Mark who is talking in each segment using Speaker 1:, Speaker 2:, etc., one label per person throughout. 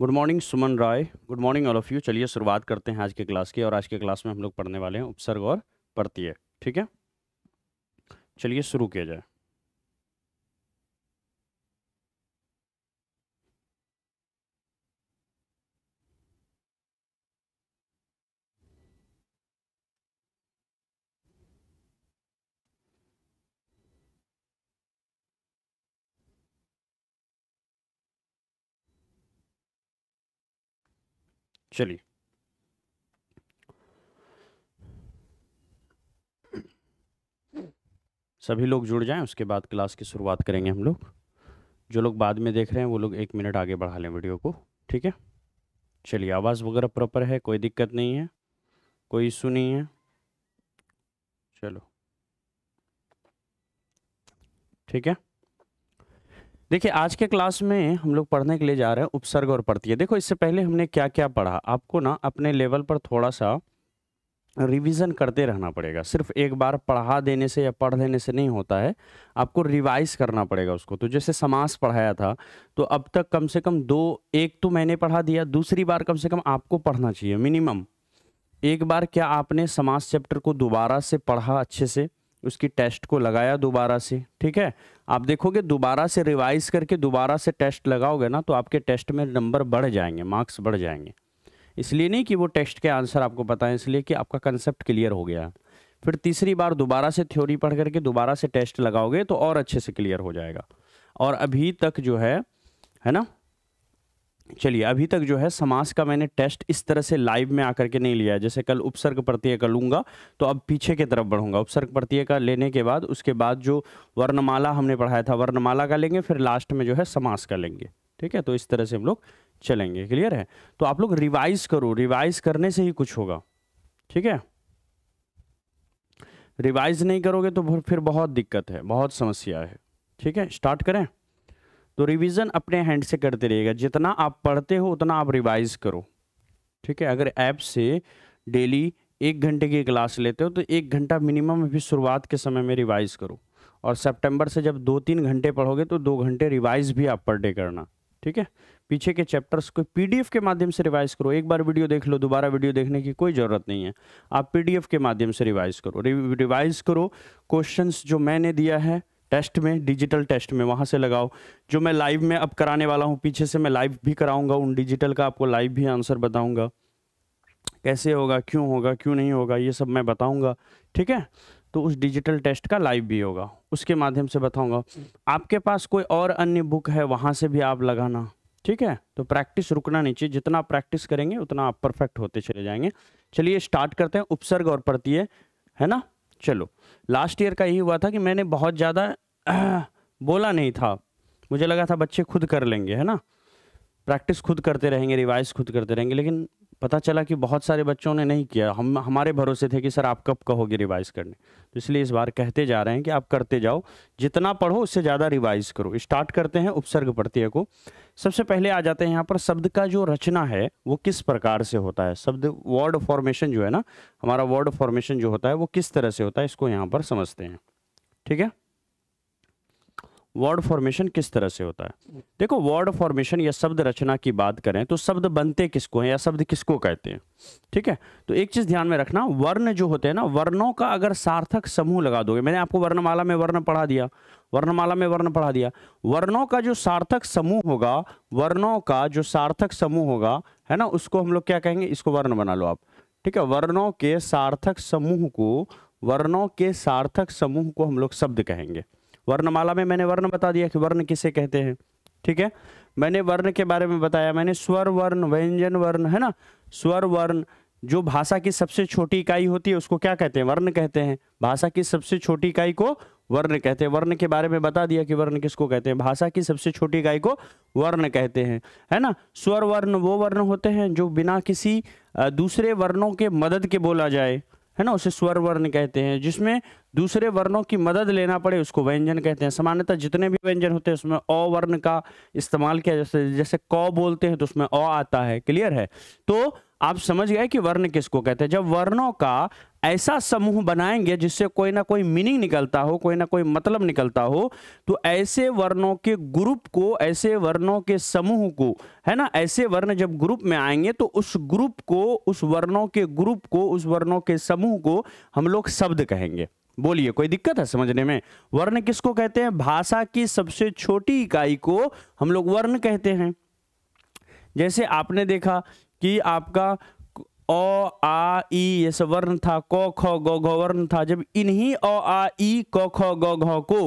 Speaker 1: good morning Suman Rai good morning all of you चलिए शुरुआत करते हैं आज के क्लास की और आज के क्लास में हम लोग पढ़ने वाले हैं उपसर्ग और प्रत्यय ठीक है चलिए शुरू किया जाए चलिए सभी लोग जुड़ जाएं उसके बाद क्लास की शुरुआत करेंगे हम लोग जो लोग बाद में देख रहे हैं वो लोग एक मिनट आगे बढ़ा लें वीडियो को ठीक है चलिए आवाज़ वगैरह प्रॉपर है कोई दिक्कत नहीं है कोई इशू नहीं है चलो ठीक है देखिए आज के क्लास में हम लोग पढ़ने के लिए जा रहे हैं उपसर्ग और प्रत्यय देखो इससे पहले हमने क्या क्या पढ़ा आपको ना अपने लेवल पर थोड़ा सा रिवीजन करते रहना पड़ेगा सिर्फ एक बार पढ़ा देने से या पढ़ लेने से नहीं होता है आपको रिवाइज करना पड़ेगा उसको तो जैसे समास पढ़ाया था तो अब तक कम से कम दो एक तो मैंने पढ़ा दिया दूसरी बार कम से कम आपको पढ़ना चाहिए मिनिमम एक बार क्या आपने समास चैप्टर को दोबारा से पढ़ा अच्छे से उसकी टेस्ट को लगाया दोबारा से ठीक है आप देखोगे दोबारा से रिवाइज करके दोबारा से टेस्ट लगाओगे ना तो आपके टेस्ट में नंबर बढ़ जाएंगे मार्क्स बढ़ जाएंगे इसलिए नहीं कि वो टेस्ट के आंसर आपको पता है इसलिए कि आपका कंसेप्ट क्लियर हो गया फिर तीसरी बार दोबारा से थ्योरी पढ़ करके दोबारा से टेस्ट लगाओगे तो और अच्छे से क्लियर हो जाएगा और अभी तक जो है है ना चलिए अभी तक जो है समास का मैंने टेस्ट इस तरह से लाइव में आकर के नहीं लिया है जैसे कल उपसर्ग प्रत्यय का लूंगा तो अब पीछे की तरफ बढ़ूंगा उपसर्ग प्रत्यय का लेने के बाद उसके बाद जो वर्णमाला हमने पढ़ाया था वर्णमाला का लेंगे फिर लास्ट में जो है समास का लेंगे ठीक है तो इस तरह से हम लोग चलेंगे क्लियर है तो आप लोग रिवाइज करो रिवाइज करने से ही कुछ होगा ठीक है रिवाइज नहीं करोगे तो फिर बहुत दिक्कत है बहुत समस्या है ठीक है स्टार्ट करें तो रिवीजन अपने हैंड से करते रहिएगा जितना आप पढ़ते हो उतना आप रिवाइज करो ठीक है अगर ऐप से डेली एक घंटे की क्लास लेते हो तो एक घंटा मिनिमम अभी शुरुआत के समय में रिवाइज करो और सितंबर से जब दो तीन घंटे पढ़ोगे तो दो घंटे रिवाइज भी आप पर डे करना ठीक है पीछे के चैप्टर्स को पीडीएफ के माध्यम से रिवाइज करो एक बार वीडियो देख लो दोबारा वीडियो देखने की कोई ज़रूरत नहीं है आप पीडीएफ के माध्यम से रिवाइज करो रिवाइज करो क्वेश्चंस जो मैंने दिया है टेस्ट में डिजिटल टेस्ट में वहाँ से लगाओ जो मैं लाइव में अब कराने वाला हूँ पीछे से मैं लाइव भी कराऊंगा उन डिजिटल का आपको लाइव भी आंसर बताऊंगा कैसे होगा क्यों होगा क्यों नहीं होगा ये सब मैं बताऊंगा ठीक है तो उस डिजिटल टेस्ट का लाइव भी होगा उसके माध्यम से बताऊँगा आपके पास कोई और अन्य बुक है वहाँ से भी आप लगाना ठीक है तो प्रैक्टिस रुकना नहीं चाहिए जितना आप प्रैक्टिस करेंगे उतना आप परफेक्ट होते चले जाएंगे चलिए स्टार्ट करते हैं उपसर्ग और प्रत्यय है ना चलो लास्ट ईयर का यही हुआ था कि मैंने बहुत ज़्यादा बोला नहीं था मुझे लगा था बच्चे खुद कर लेंगे है ना प्रैक्टिस खुद करते रहेंगे रिवाइज खुद करते रहेंगे लेकिन पता चला कि बहुत सारे बच्चों ने नहीं किया हम हमारे भरोसे थे कि सर आप कब कहोगे रिवाइज करने तो इसलिए इस बार कहते जा रहे हैं कि आप करते जाओ जितना पढ़ो उससे ज़्यादा रिवाइज करो स्टार्ट करते हैं उपसर्ग प्रत्यय को सबसे पहले आ जाते हैं यहाँ पर शब्द का जो रचना है वो किस प्रकार से होता है शब्द वर्ड फॉर्मेशन जो है ना हमारा वर्ड फॉर्मेशन जो होता है वो किस तरह से होता है इसको यहाँ पर समझते हैं ठीक है वर्ड फॉर्मेशन किस तरह से होता है देखो वर्ड फॉर्मेशन या शब्द रचना की बात करें तो शब्द बनते किसको हैं या शब्द किसको कहते हैं ठीक है तो एक चीज़ ध्यान में रखना वर्ण जो होते हैं ना वर्णों का अगर सार्थक समूह लगा दोगे मैंने आपको वर्णमाला में वर्ण पढ़ा दिया वर्णमाला में वर्ण पढ़ा दिया वर्णों का जो सार्थक समूह होगा वर्णों का जो सार्थक समूह होगा है ना उसको हम लोग क्या कहेंगे इसको वर्ण बना लो आप ठीक है वर्णों के सार्थक समूह को वर्णों के सार्थक समूह को हम लोग शब्द कहेंगे वर्णमाला में मैंने वर्ण बता दिया कि वर्ण किसे कहते हैं ठीक है मैंने वर्ण के बारे में बताया मैंने स्वर वर्ण व्यंजन वर्ण है ना स्वर वर्ण जो भाषा की सबसे छोटी इकाई होती है उसको क्या कहते हैं वर्ण कहते हैं भाषा की सबसे छोटी इकाई को वर्ण कहते हैं वर्ण के बारे में बता दिया कि वर्ण किसको कहते हैं भाषा की सबसे छोटी इकाई को वर्ण कहते हैं है ना स्वर वर्ण वो वर्ण होते हैं जो बिना किसी दूसरे वर्णों के मदद के बोला जाए है ना उसे स्वर वर्ण कहते हैं जिसमें दूसरे वर्णों की मदद लेना पड़े उसको व्यंजन कहते हैं सामान्यतः जितने भी व्यंजन होते हैं उसमें अ वर्ण का इस्तेमाल किया जैसे जैसे क बोलते हैं तो उसमें अ आता है क्लियर है तो आप समझ गए कि वर्ण किसको कहते हैं जब वर्णों का ऐसा समूह बनाएंगे जिससे कोई ना कोई मीनिंग निकलता हो कोई ना कोई मतलब निकलता हो तो ऐसे वर्णों के ग्रुप को ऐसे वर्णों के समूह को है ना ऐसे वर्ण जब ग्रुप में आएंगे तो उस ग्रुप को उस वर्णों के ग्रुप को उस वर्णों के समूह को हम लोग शब्द कहेंगे बोलिए कोई दिक्कत है समझने में वर्ण किसको कहते हैं भाषा की सबसे छोटी इकाई को हम लोग वर्ण कहते हैं जैसे आपने देखा कि आपका ओ आ ई ये वर्ण था क ख ग घ वर्ण था जब इन्हीं ओ आ ई क ख ग घ को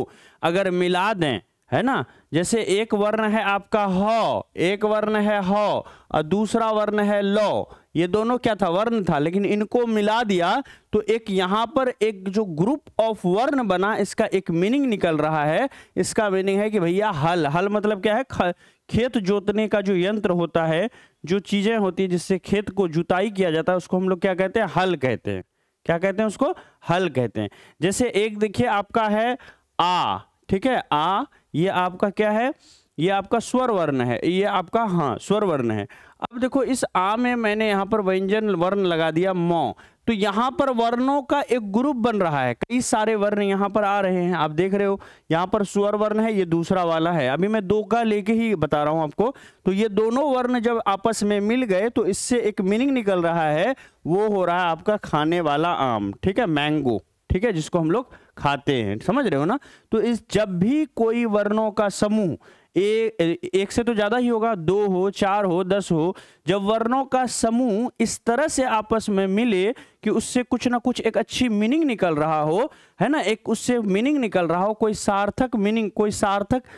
Speaker 1: अगर मिला दें है ना जैसे एक वर्ण है आपका ह एक वर्ण है ह और दूसरा वर्ण है लो ये दोनों क्या था वर्ण था लेकिन इनको मिला दिया तो एक यहां पर एक जो ग्रुप ऑफ वर्ण बना इसका एक मीनिंग निकल रहा है इसका मीनिंग है कि भैया हल हल मतलब क्या है खेत जोतने का जो यंत्र होता है जो चीज़ें होती है जिससे खेत को जुताई किया जाता है उसको हम लोग क्या कहते हैं हल कहते हैं क्या कहते हैं उसको हल कहते हैं जैसे एक देखिए आपका है आ ठीक है आ ये आपका क्या है ये आपका स्वर वर्ण है ये आपका हाँ स्वर वर्ण है अब देखो इस आ में मैंने यहाँ पर व्यंजन वर्ण लगा दिया म तो यहाँ पर वर्णों का एक ग्रुप बन रहा है कई सारे वर्ण यहाँ पर आ रहे हैं आप देख रहे हो यहाँ पर स्वर वर्ण है ये दूसरा वाला है अभी मैं दो का लेके ही बता रहा हूँ आपको तो ये दोनों वर्ण जब आपस में मिल गए तो इससे एक मीनिंग निकल रहा है वो हो रहा है आपका खाने वाला आम ठीक है मैंगो ठीक है जिसको हम लोग खाते हैं समझ रहे हो ना तो इस जब भी कोई वर्णों का समूह एक एक से तो ज़्यादा ही होगा दो हो चार हो दस हो जब वर्णों का समूह इस तरह से आपस में मिले कि उससे कुछ ना कुछ एक अच्छी मीनिंग निकल रहा हो है ना एक उससे मीनिंग निकल रहा हो कोई सार्थक मीनिंग कोई सार्थक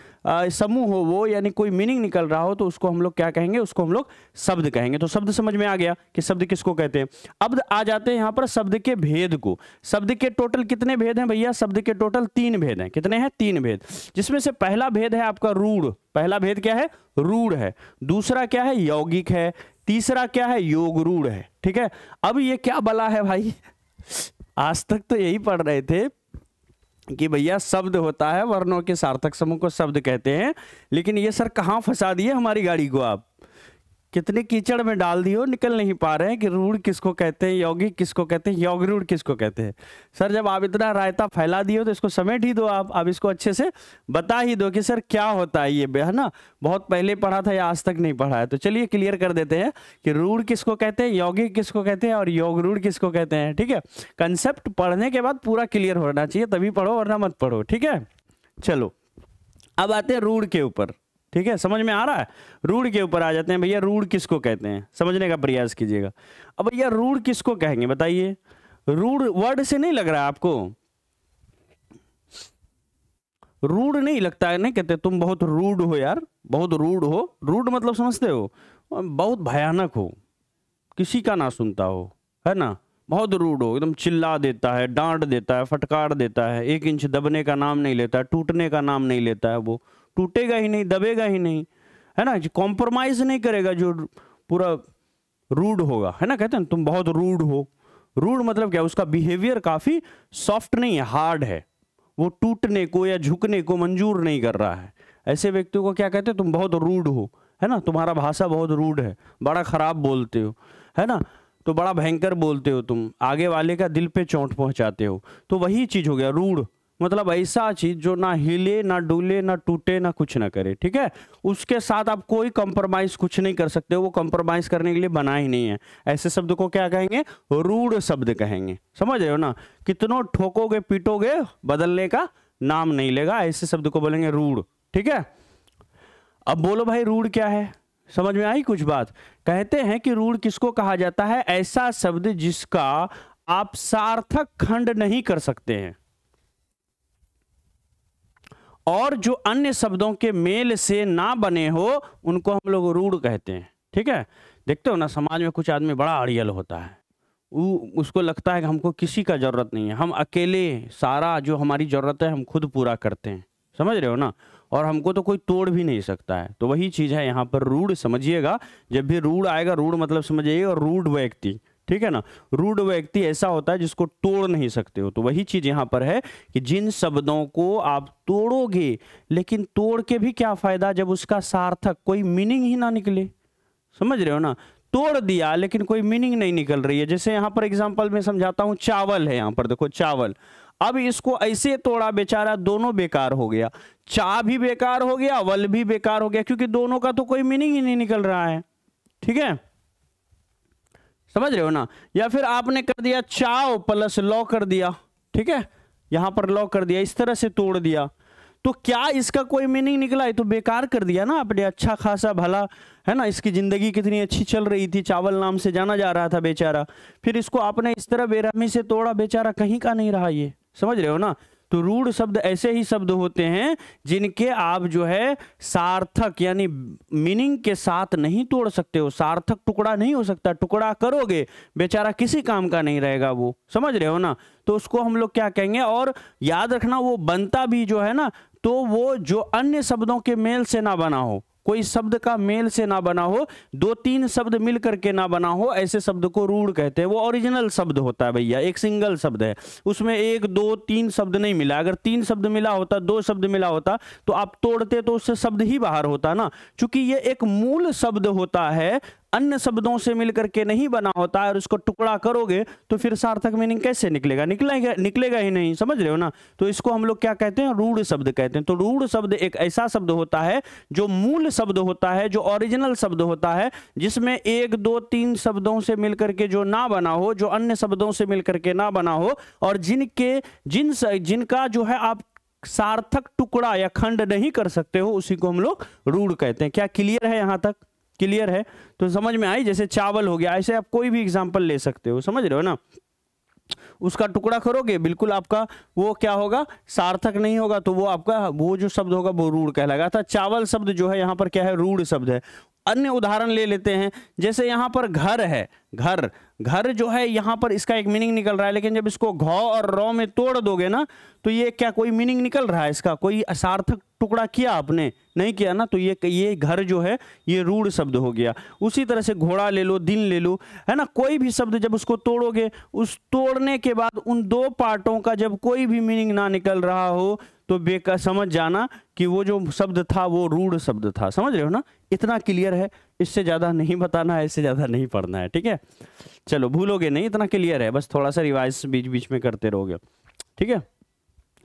Speaker 1: समूह हो वो यानी कोई मीनिंग निकल रहा हो तो उसको हम लोग क्या कहेंगे उसको हम लोग शब्द कहेंगे तो शब्द समझ में आ गया कि शब्द किसको कहते हैं अब आ जाते हैं यहाँ पर शब्द के भेद को शब्द के टोटल कितने भेद हैं भैया शब्द के टोटल तीन भेद हैं कितने हैं तीन भेद जिसमें से पहला भेद है आपका रूढ़ पहला भेद क्या है रूढ़ है दूसरा क्या है यौगिक है तीसरा क्या है योग रूढ़ है ठीक है अब ये क्या बला है भाई आज तक तो यही पढ़ रहे थे कि भैया शब्द होता है वर्णों के सार्थक समूह को शब्द कहते हैं लेकिन ये सर कहाँ फंसा दिए हमारी गाड़ी को आप कितने कीचड़ में डाल दियो निकल नहीं पा रहे हैं कि रूढ़ किसको कहते हैं यौगिक किसको कहते हैं योग रूढ़ किसको कहते हैं सर जब आप इतना रायता फैला दियो तो इसको समेट ही दो आप अब इसको अच्छे से बता ही दो कि सर क्या होता है ये है ना बहुत पहले पढ़ा था या आज तक नहीं पढ़ा है तो चलिए क्लियर कर देते हैं कि रूढ़ किसको कहते हैं यौगिक किसको कहते हैं और योग रूढ़ किसको कहते हैं ठीक है कंसेप्ट पढ़ने के बाद पूरा क्लियर होना चाहिए तभी पढ़ो वरना मत पढ़ो ठीक है चलो अब आते हैं रूढ़ के ऊपर ठीक है समझ में आ रहा है रूढ़ के ऊपर आ जाते हैं भैया रूढ़ किसको कहते हैं समझने का प्रयास कीजिएगा अब भैया रूढ़ किसको कहेंगे बताइए रूढ़ वर्ड से नहीं लग रहा आपको रूढ़ नहीं लगता है नहीं कहते तुम बहुत रूढ़ हो यार बहुत रूढ़ हो रूढ़ मतलब समझते हो बहुत भयानक हो किसी का ना सुनता हो है ना बहुत रूढ़ हो एकदम चिल्ला देता है डांट देता है फटकार देता है एक इंच दबने का नाम नहीं लेता है टूटने का नाम नहीं लेता है वो टूटेगा ही नहीं दबेगा ही नहीं है ना कॉम्प्रोमाइज नहीं करेगा जो पूरा रूड होगा है ना कहते हैं तुम बहुत रूड हो रूड मतलब क्या उसका बिहेवियर काफी सॉफ्ट नहीं है हार्ड है वो टूटने को या झुकने को मंजूर नहीं कर रहा है ऐसे व्यक्तियों को क्या कहते हैं तुम बहुत रूड हो है ना तुम्हारा भाषा बहुत रूड है बड़ा खराब बोलते हो है ना तो बड़ा भयंकर बोलते हो तुम आगे वाले का दिल पे चोट पहुंचाते हो तो वही चीज़ हो गया रूढ़ मतलब ऐसा चीज जो ना हिले ना डूले ना टूटे ना कुछ ना करे ठीक है उसके साथ आप कोई कंप्रोमाइज कुछ नहीं कर सकते वो कंप्रोमाइज करने के लिए बना ही नहीं है ऐसे शब्द को क्या कहेंगे रूढ़ शब्द कहेंगे समझ रहे हो ना कितनों ठोकोगे पीटोगे बदलने का नाम नहीं लेगा ऐसे शब्द को बोलेंगे रूढ़ ठीक है अब बोलो भाई रूढ़ क्या है समझ में आई कुछ बात कहते हैं कि रूढ़ किसको कहा जाता है ऐसा शब्द जिसका आप सार्थक खंड नहीं कर सकते हैं और जो अन्य शब्दों के मेल से ना बने हो उनको हम लोग रूढ़ कहते हैं ठीक है देखते हो ना समाज में कुछ आदमी बड़ा अड़ियल होता है वो उसको लगता है कि हमको किसी का ज़रूरत नहीं है हम अकेले सारा जो हमारी ज़रूरत है हम खुद पूरा करते हैं समझ रहे हो ना और हमको तो कोई तोड़ भी नहीं सकता है तो वही चीज़ है यहाँ पर रूढ़ समझिएगा जब भी रूढ़ आएगा रूढ़ मतलब समझिएगा और रूढ़ व्यक्ति ठीक है ना रूढ़ व्यक्ति ऐसा होता है जिसको तोड़ नहीं सकते हो तो वही चीज यहां पर है कि जिन शब्दों को आप तोड़ोगे लेकिन तोड़ के भी क्या फायदा जब उसका सार्थक कोई मीनिंग ही ना निकले समझ रहे हो ना तोड़ दिया लेकिन कोई मीनिंग नहीं निकल रही है जैसे यहां पर एग्जाम्पल में समझाता हूं चावल है यहां पर देखो चावल अब इसको ऐसे तोड़ा बेचारा दोनों बेकार हो गया चा भी बेकार हो गया वल भी बेकार हो गया क्योंकि दोनों का तो कोई मीनिंग ही नहीं निकल रहा है ठीक है समझ रहे हो ना या फिर आपने कर दिया चाव प्लस लॉ कर दिया ठीक है यहां पर लॉ कर दिया इस तरह से तोड़ दिया तो क्या इसका कोई मीनिंग निकला है तो बेकार कर दिया ना आपने अच्छा खासा भला है ना इसकी ज़िंदगी कितनी अच्छी चल रही थी चावल नाम से जाना जा रहा था बेचारा फिर इसको आपने इस तरह बेरहमी से तोड़ा बेचारा कहीं का नहीं रहा ये समझ रहे हो ना तो रूढ़ शब्द ऐसे ही शब्द होते हैं जिनके आप जो है सार्थक यानी मीनिंग के साथ नहीं तोड़ सकते हो सार्थक टुकड़ा नहीं हो सकता टुकड़ा करोगे बेचारा किसी काम का नहीं रहेगा वो समझ रहे हो ना तो उसको हम लोग क्या कहेंगे और याद रखना वो बनता भी जो है ना तो वो जो अन्य शब्दों के मेल से ना बना हो कोई शब्द का मेल से ना बना हो दो तीन शब्द मिल करके ना बना हो ऐसे शब्द को रूढ़ कहते हैं वो ओरिजिनल शब्द होता है भैया एक सिंगल शब्द है उसमें एक दो तीन शब्द नहीं मिला अगर तीन शब्द मिला होता दो शब्द मिला होता तो आप तोड़ते तो उससे शब्द ही बाहर होता ना चूंकि ये एक मूल शब्द होता है अन्य शब्दों से मिलकर के नहीं बना होता है और उसको टुकड़ा करोगे तो फिर सार्थक मीनिंग कैसे निकलेगा निकलेगा निकलेगा ही नहीं समझ रहे हो ना तो इसको हम लोग क्या कहते हैं रूढ़ शब्द कहते हैं तो रूढ़ शब्द एक ऐसा शब्द होता है जो मूल शब्द होता है जो ओरिजिनल शब्द होता है जिसमें एक दो तीन शब्दों से मिलकर के जो ना बना हो जो अन्य शब्दों से मिलकर के ना बना हो और जिनके जिन जिनका जो है आप सार्थक टुकड़ा या खंड नहीं कर सकते हो उसी को हम लोग रूढ़ कहते हैं क्या क्लियर है यहां तक क्लियर है तो समझ में आई जैसे चावल हो गया ऐसे आप कोई भी एग्जाम्पल ले सकते हो समझ रहे हो ना उसका टुकड़ा करोगे बिल्कुल आपका वो क्या होगा सार्थक नहीं होगा तो वो आपका वो जो शब्द होगा वो रूढ़ कहलाएगा अर्थात चावल शब्द जो है यहाँ पर क्या है रूढ़ शब्द है अन्य उदाहरण ले लेते हैं जैसे यहाँ पर घर है घर घर जो है यहाँ पर इसका एक मीनिंग निकल रहा है लेकिन जब इसको घ और रौ में तोड़ दोगे ना तो ये क्या कोई मीनिंग निकल रहा है इसका कोई असार्थक टुकड़ा किया आपने नहीं किया ना तो ये ये घर जो है ये रूढ़ शब्द हो गया उसी तरह से घोड़ा ले लो दिन ले लो है ना कोई भी शब्द जब उसको तोड़ोगे उस तोड़ने के बाद उन दो पार्टों का जब कोई भी मीनिंग ना निकल रहा हो तो बेकार समझ जाना कि वो जो शब्द था वो रूढ़ शब्द था समझ रहे हो ना इतना क्लियर है इससे ज़्यादा नहीं बताना है इससे ज़्यादा नहीं पढ़ना है ठीक है चलो भूलोगे नहीं इतना क्लियर है बस थोड़ा सा रिवाइज बीच बीच में करते रहोगे ठीक है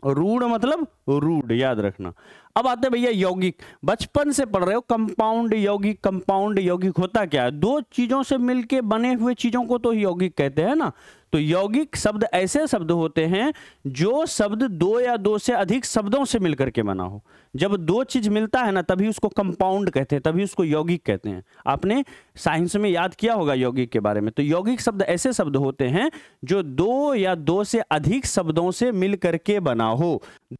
Speaker 1: रूढ़ मतलब रूढ़ याद रखना अब आते भैया यौगिक बचपन से पढ़ रहे हो कंपाउंड यौगिक कंपाउंड यौगिक होता क्या है दो चीजों से मिलके बने हुए चीजों को तो यौगिक कहते हैं ना तो यौगिक शब्द ऐसे शब्द होते हैं जो शब्द दो या दो से अधिक शब्दों से मिलकर के बना हो जब दो चीज मिलता है ना तभी उसको कंपाउंड कहते हैं तभी उसको यौगिक कहते हैं आपने साइंस में याद किया होगा यौगिक के बारे में तो यौगिक शब्द ऐसे शब्द होते हैं जो दो या दो से अधिक शब्दों से मिल करके बना हो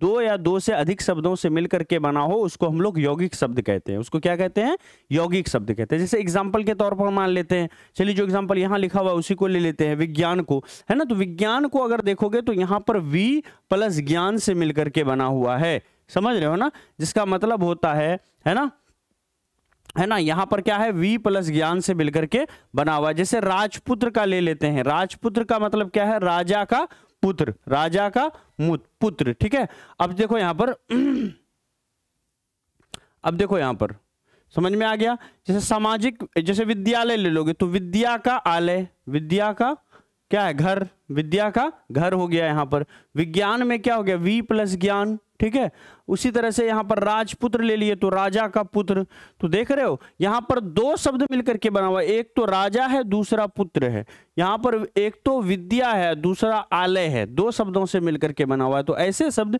Speaker 1: दो या दो से अधिक शब्दों से मिल करके बना हो उसको हम लोग यौगिक शब्द कहते हैं उसको क्या कहते हैं यौगिक शब्द कहते हैं जैसे एग्जाम्पल के तौर पर मान लेते हैं चलिए जो एग्जाम्पल यहाँ लिखा हुआ उसी को ले लेते हैं विज्ञान को है ना तो विज्ञान को अगर देखोगे तो यहाँ पर वी प्लस ज्ञान से मिल करके बना हुआ है समझ रहे हो ना जिसका मतलब होता है है ना है ना यहाँ पर क्या है वी प्लस ज्ञान से मिलकर के बना हुआ जैसे राजपुत्र का ले लेते हैं राजपुत्र का मतलब क्या है राजा का पुत्र राजा का पुत्र ठीक है अब देखो यहाँ पर अब देखो यहाँ पर समझ में आ गया जैसे सामाजिक जैसे विद्यालय ले लोगे तो विद्या का आलय विद्या का क्या है घर विद्या का घर हो गया यहाँ पर विज्ञान में क्या हो गया वी प्लस ज्ञान ठीक है उसी तरह से यहां पर राजपुत्र ले लिए तो राजा का पुत्र तो देख रहे हो यहां पर दो शब्द मिलकर के बना हुआ एक तो राजा है दूसरा पुत्र है यहां पर एक तो विद्या है दूसरा आलय है दो शब्दों से मिलकर के बना हुआ है तो ऐसे शब्द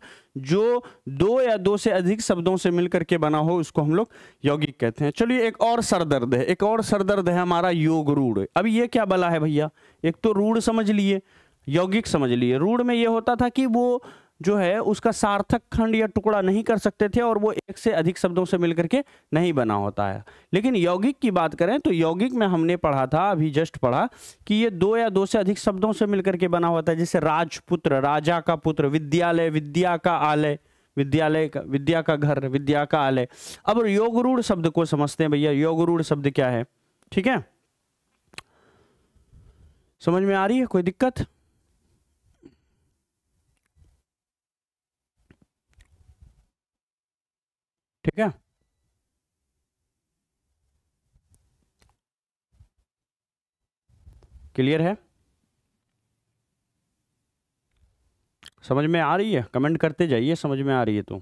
Speaker 1: जो दो या दो से अधिक शब्दों से मिलकर के बना हो उसको हम लोग यौगिक कहते हैं चलिए एक और सरदर्द है एक और सरदर्द है हमारा योग रूढ़ अब ये क्या बला है भैया एक तो रूढ़ समझ लिए यौगिक समझ लिए रूढ़ में ये होता था कि वो जो है उसका सार्थक खंड या टुकड़ा नहीं कर सकते थे और वो एक से अधिक शब्दों से मिलकर के नहीं बना होता है लेकिन यौगिक की बात करें तो यौगिक में हमने पढ़ा था अभी जस्ट पढ़ा कि ये दो या दो से अधिक शब्दों से मिलकर के बना होता है जैसे राजपुत्र राजा का पुत्र विद्यालय विद्या का आलय विद्यालय का विद्या का घर विद्या का आलय अब योगरूढ़ शब्द को समझते हैं भैया योगरूढ़ शब्द क्या है ठीक है समझ में आ रही है कोई दिक्कत ठीक है क्लियर है समझ में आ रही है कमेंट करते जाइए समझ में आ रही है तो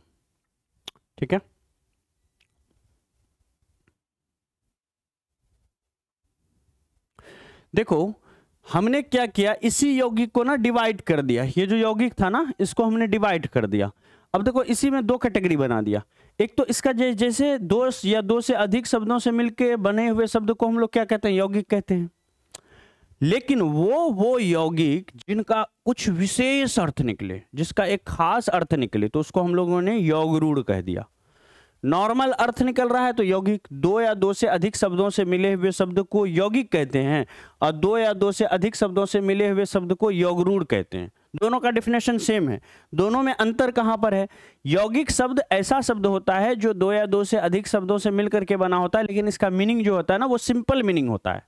Speaker 1: ठीक है देखो हमने क्या किया इसी यौगिक को ना डिवाइड कर दिया ये जो यौगिक था ना इसको हमने डिवाइड कर दिया अब देखो इसी में दो कैटेगरी बना दिया एक तो इसका जैसे दो या दो से अधिक शब्दों से मिलके बने हुए शब्द को हम लोग क्या कहते हैं यौगिक कहते हैं लेकिन वो वो यौगिक जिनका कुछ विशेष अर्थ निकले जिसका एक खास अर्थ निकले तो उसको हम लोगों ने यौगरूढ़ कह दिया नॉर्मल अर्थ निकल रहा है तो यौगिक दो या दो से अधिक शब्दों से मिले हुए शब्द को यौगिक कहते हैं और दो या दो से अधिक शब्दों से मिले हुए शब्द को यौगरूढ़ कहते हैं दोनों का डिफिनेशन सेम है दोनों में अंतर कहाँ पर है यौगिक शब्द ऐसा शब्द होता है जो दो या दो से अधिक शब्दों से मिलकर के बना होता है लेकिन इसका मीनिंग जो होता है ना वो सिंपल मीनिंग होता है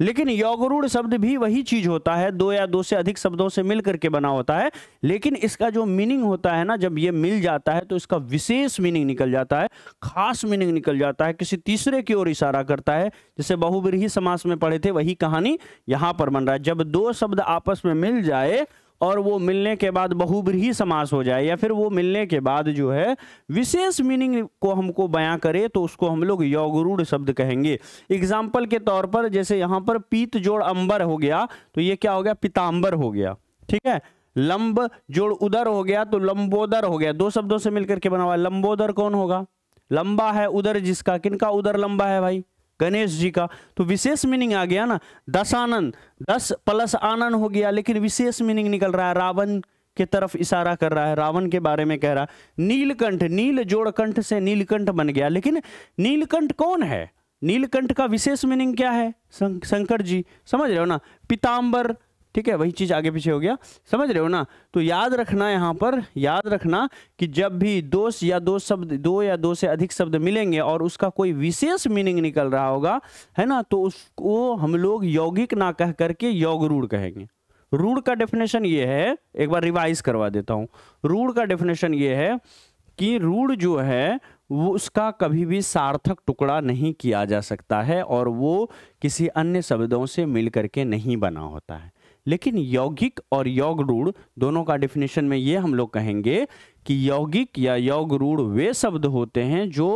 Speaker 1: लेकिन यौगरूढ़ शब्द भी वही चीज होता है दो या दो से अधिक शब्दों से मिलकर के बना होता है लेकिन इसका जो मीनिंग होता है ना जब ये मिल जाता है तो इसका विशेष मीनिंग निकल जाता है खास मीनिंग निकल जाता है किसी तीसरे की ओर इशारा करता है जैसे बहुब्रीही समास में पढ़े थे वही कहानी यहां पर बन रहा है जब दो शब्द आपस में मिल जाए और वो मिलने के बाद बहुब्रीही समास हो जाए या फिर वो मिलने के बाद जो है विशेष मीनिंग को हमको बयां करे तो उसको हम लोग यौगरूढ़ शब्द कहेंगे एग्जाम्पल के तौर पर जैसे यहाँ पर पीत जोड़ अंबर हो गया तो ये क्या हो गया पिताम्बर हो गया ठीक है लंब जोड़ उदर हो गया तो लंबोदर हो गया दो शब्दों से मिलकर के बना हुआ लंबोदर कौन होगा लंबा है उधर जिसका किनका उधर लंबा है भाई गणेश जी का तो विशेष मीनिंग आ गया ना दस आनंद दस प्लस आनंद हो गया लेकिन विशेष मीनिंग निकल रहा है रावण के तरफ इशारा कर रहा है रावण के बारे में कह रहा है नीलकंठ नील जोड़कंठ से नीलकंठ बन गया लेकिन नीलकंठ कौन है नीलकंठ का विशेष मीनिंग क्या है शंकर जी समझ रहे हो ना पीताम्बर ठीक है वही चीज आगे पीछे हो गया समझ रहे हो ना तो याद रखना यहाँ पर याद रखना कि जब भी दोष या दो शब्द दो या दो से अधिक शब्द मिलेंगे और उसका कोई विशेष मीनिंग निकल रहा होगा है ना तो उसको हम लोग यौगिक ना कह करके यौग रूढ़ कहेंगे रूढ़ का डेफिनेशन ये है एक बार रिवाइज करवा देता हूँ रूढ़ का डेफिनेशन ये है कि रूढ़ जो है वो उसका कभी भी सार्थक टुकड़ा नहीं किया जा सकता है और वो किसी अन्य शब्दों से मिल करके नहीं बना होता है लेकिन यौगिक और यौगरूढ़ रूढ़ दोनों का डिफिनेशन में ये हम लोग कहेंगे कि यौगिक या यौगरूढ़ रूढ़ वे शब्द होते हैं जो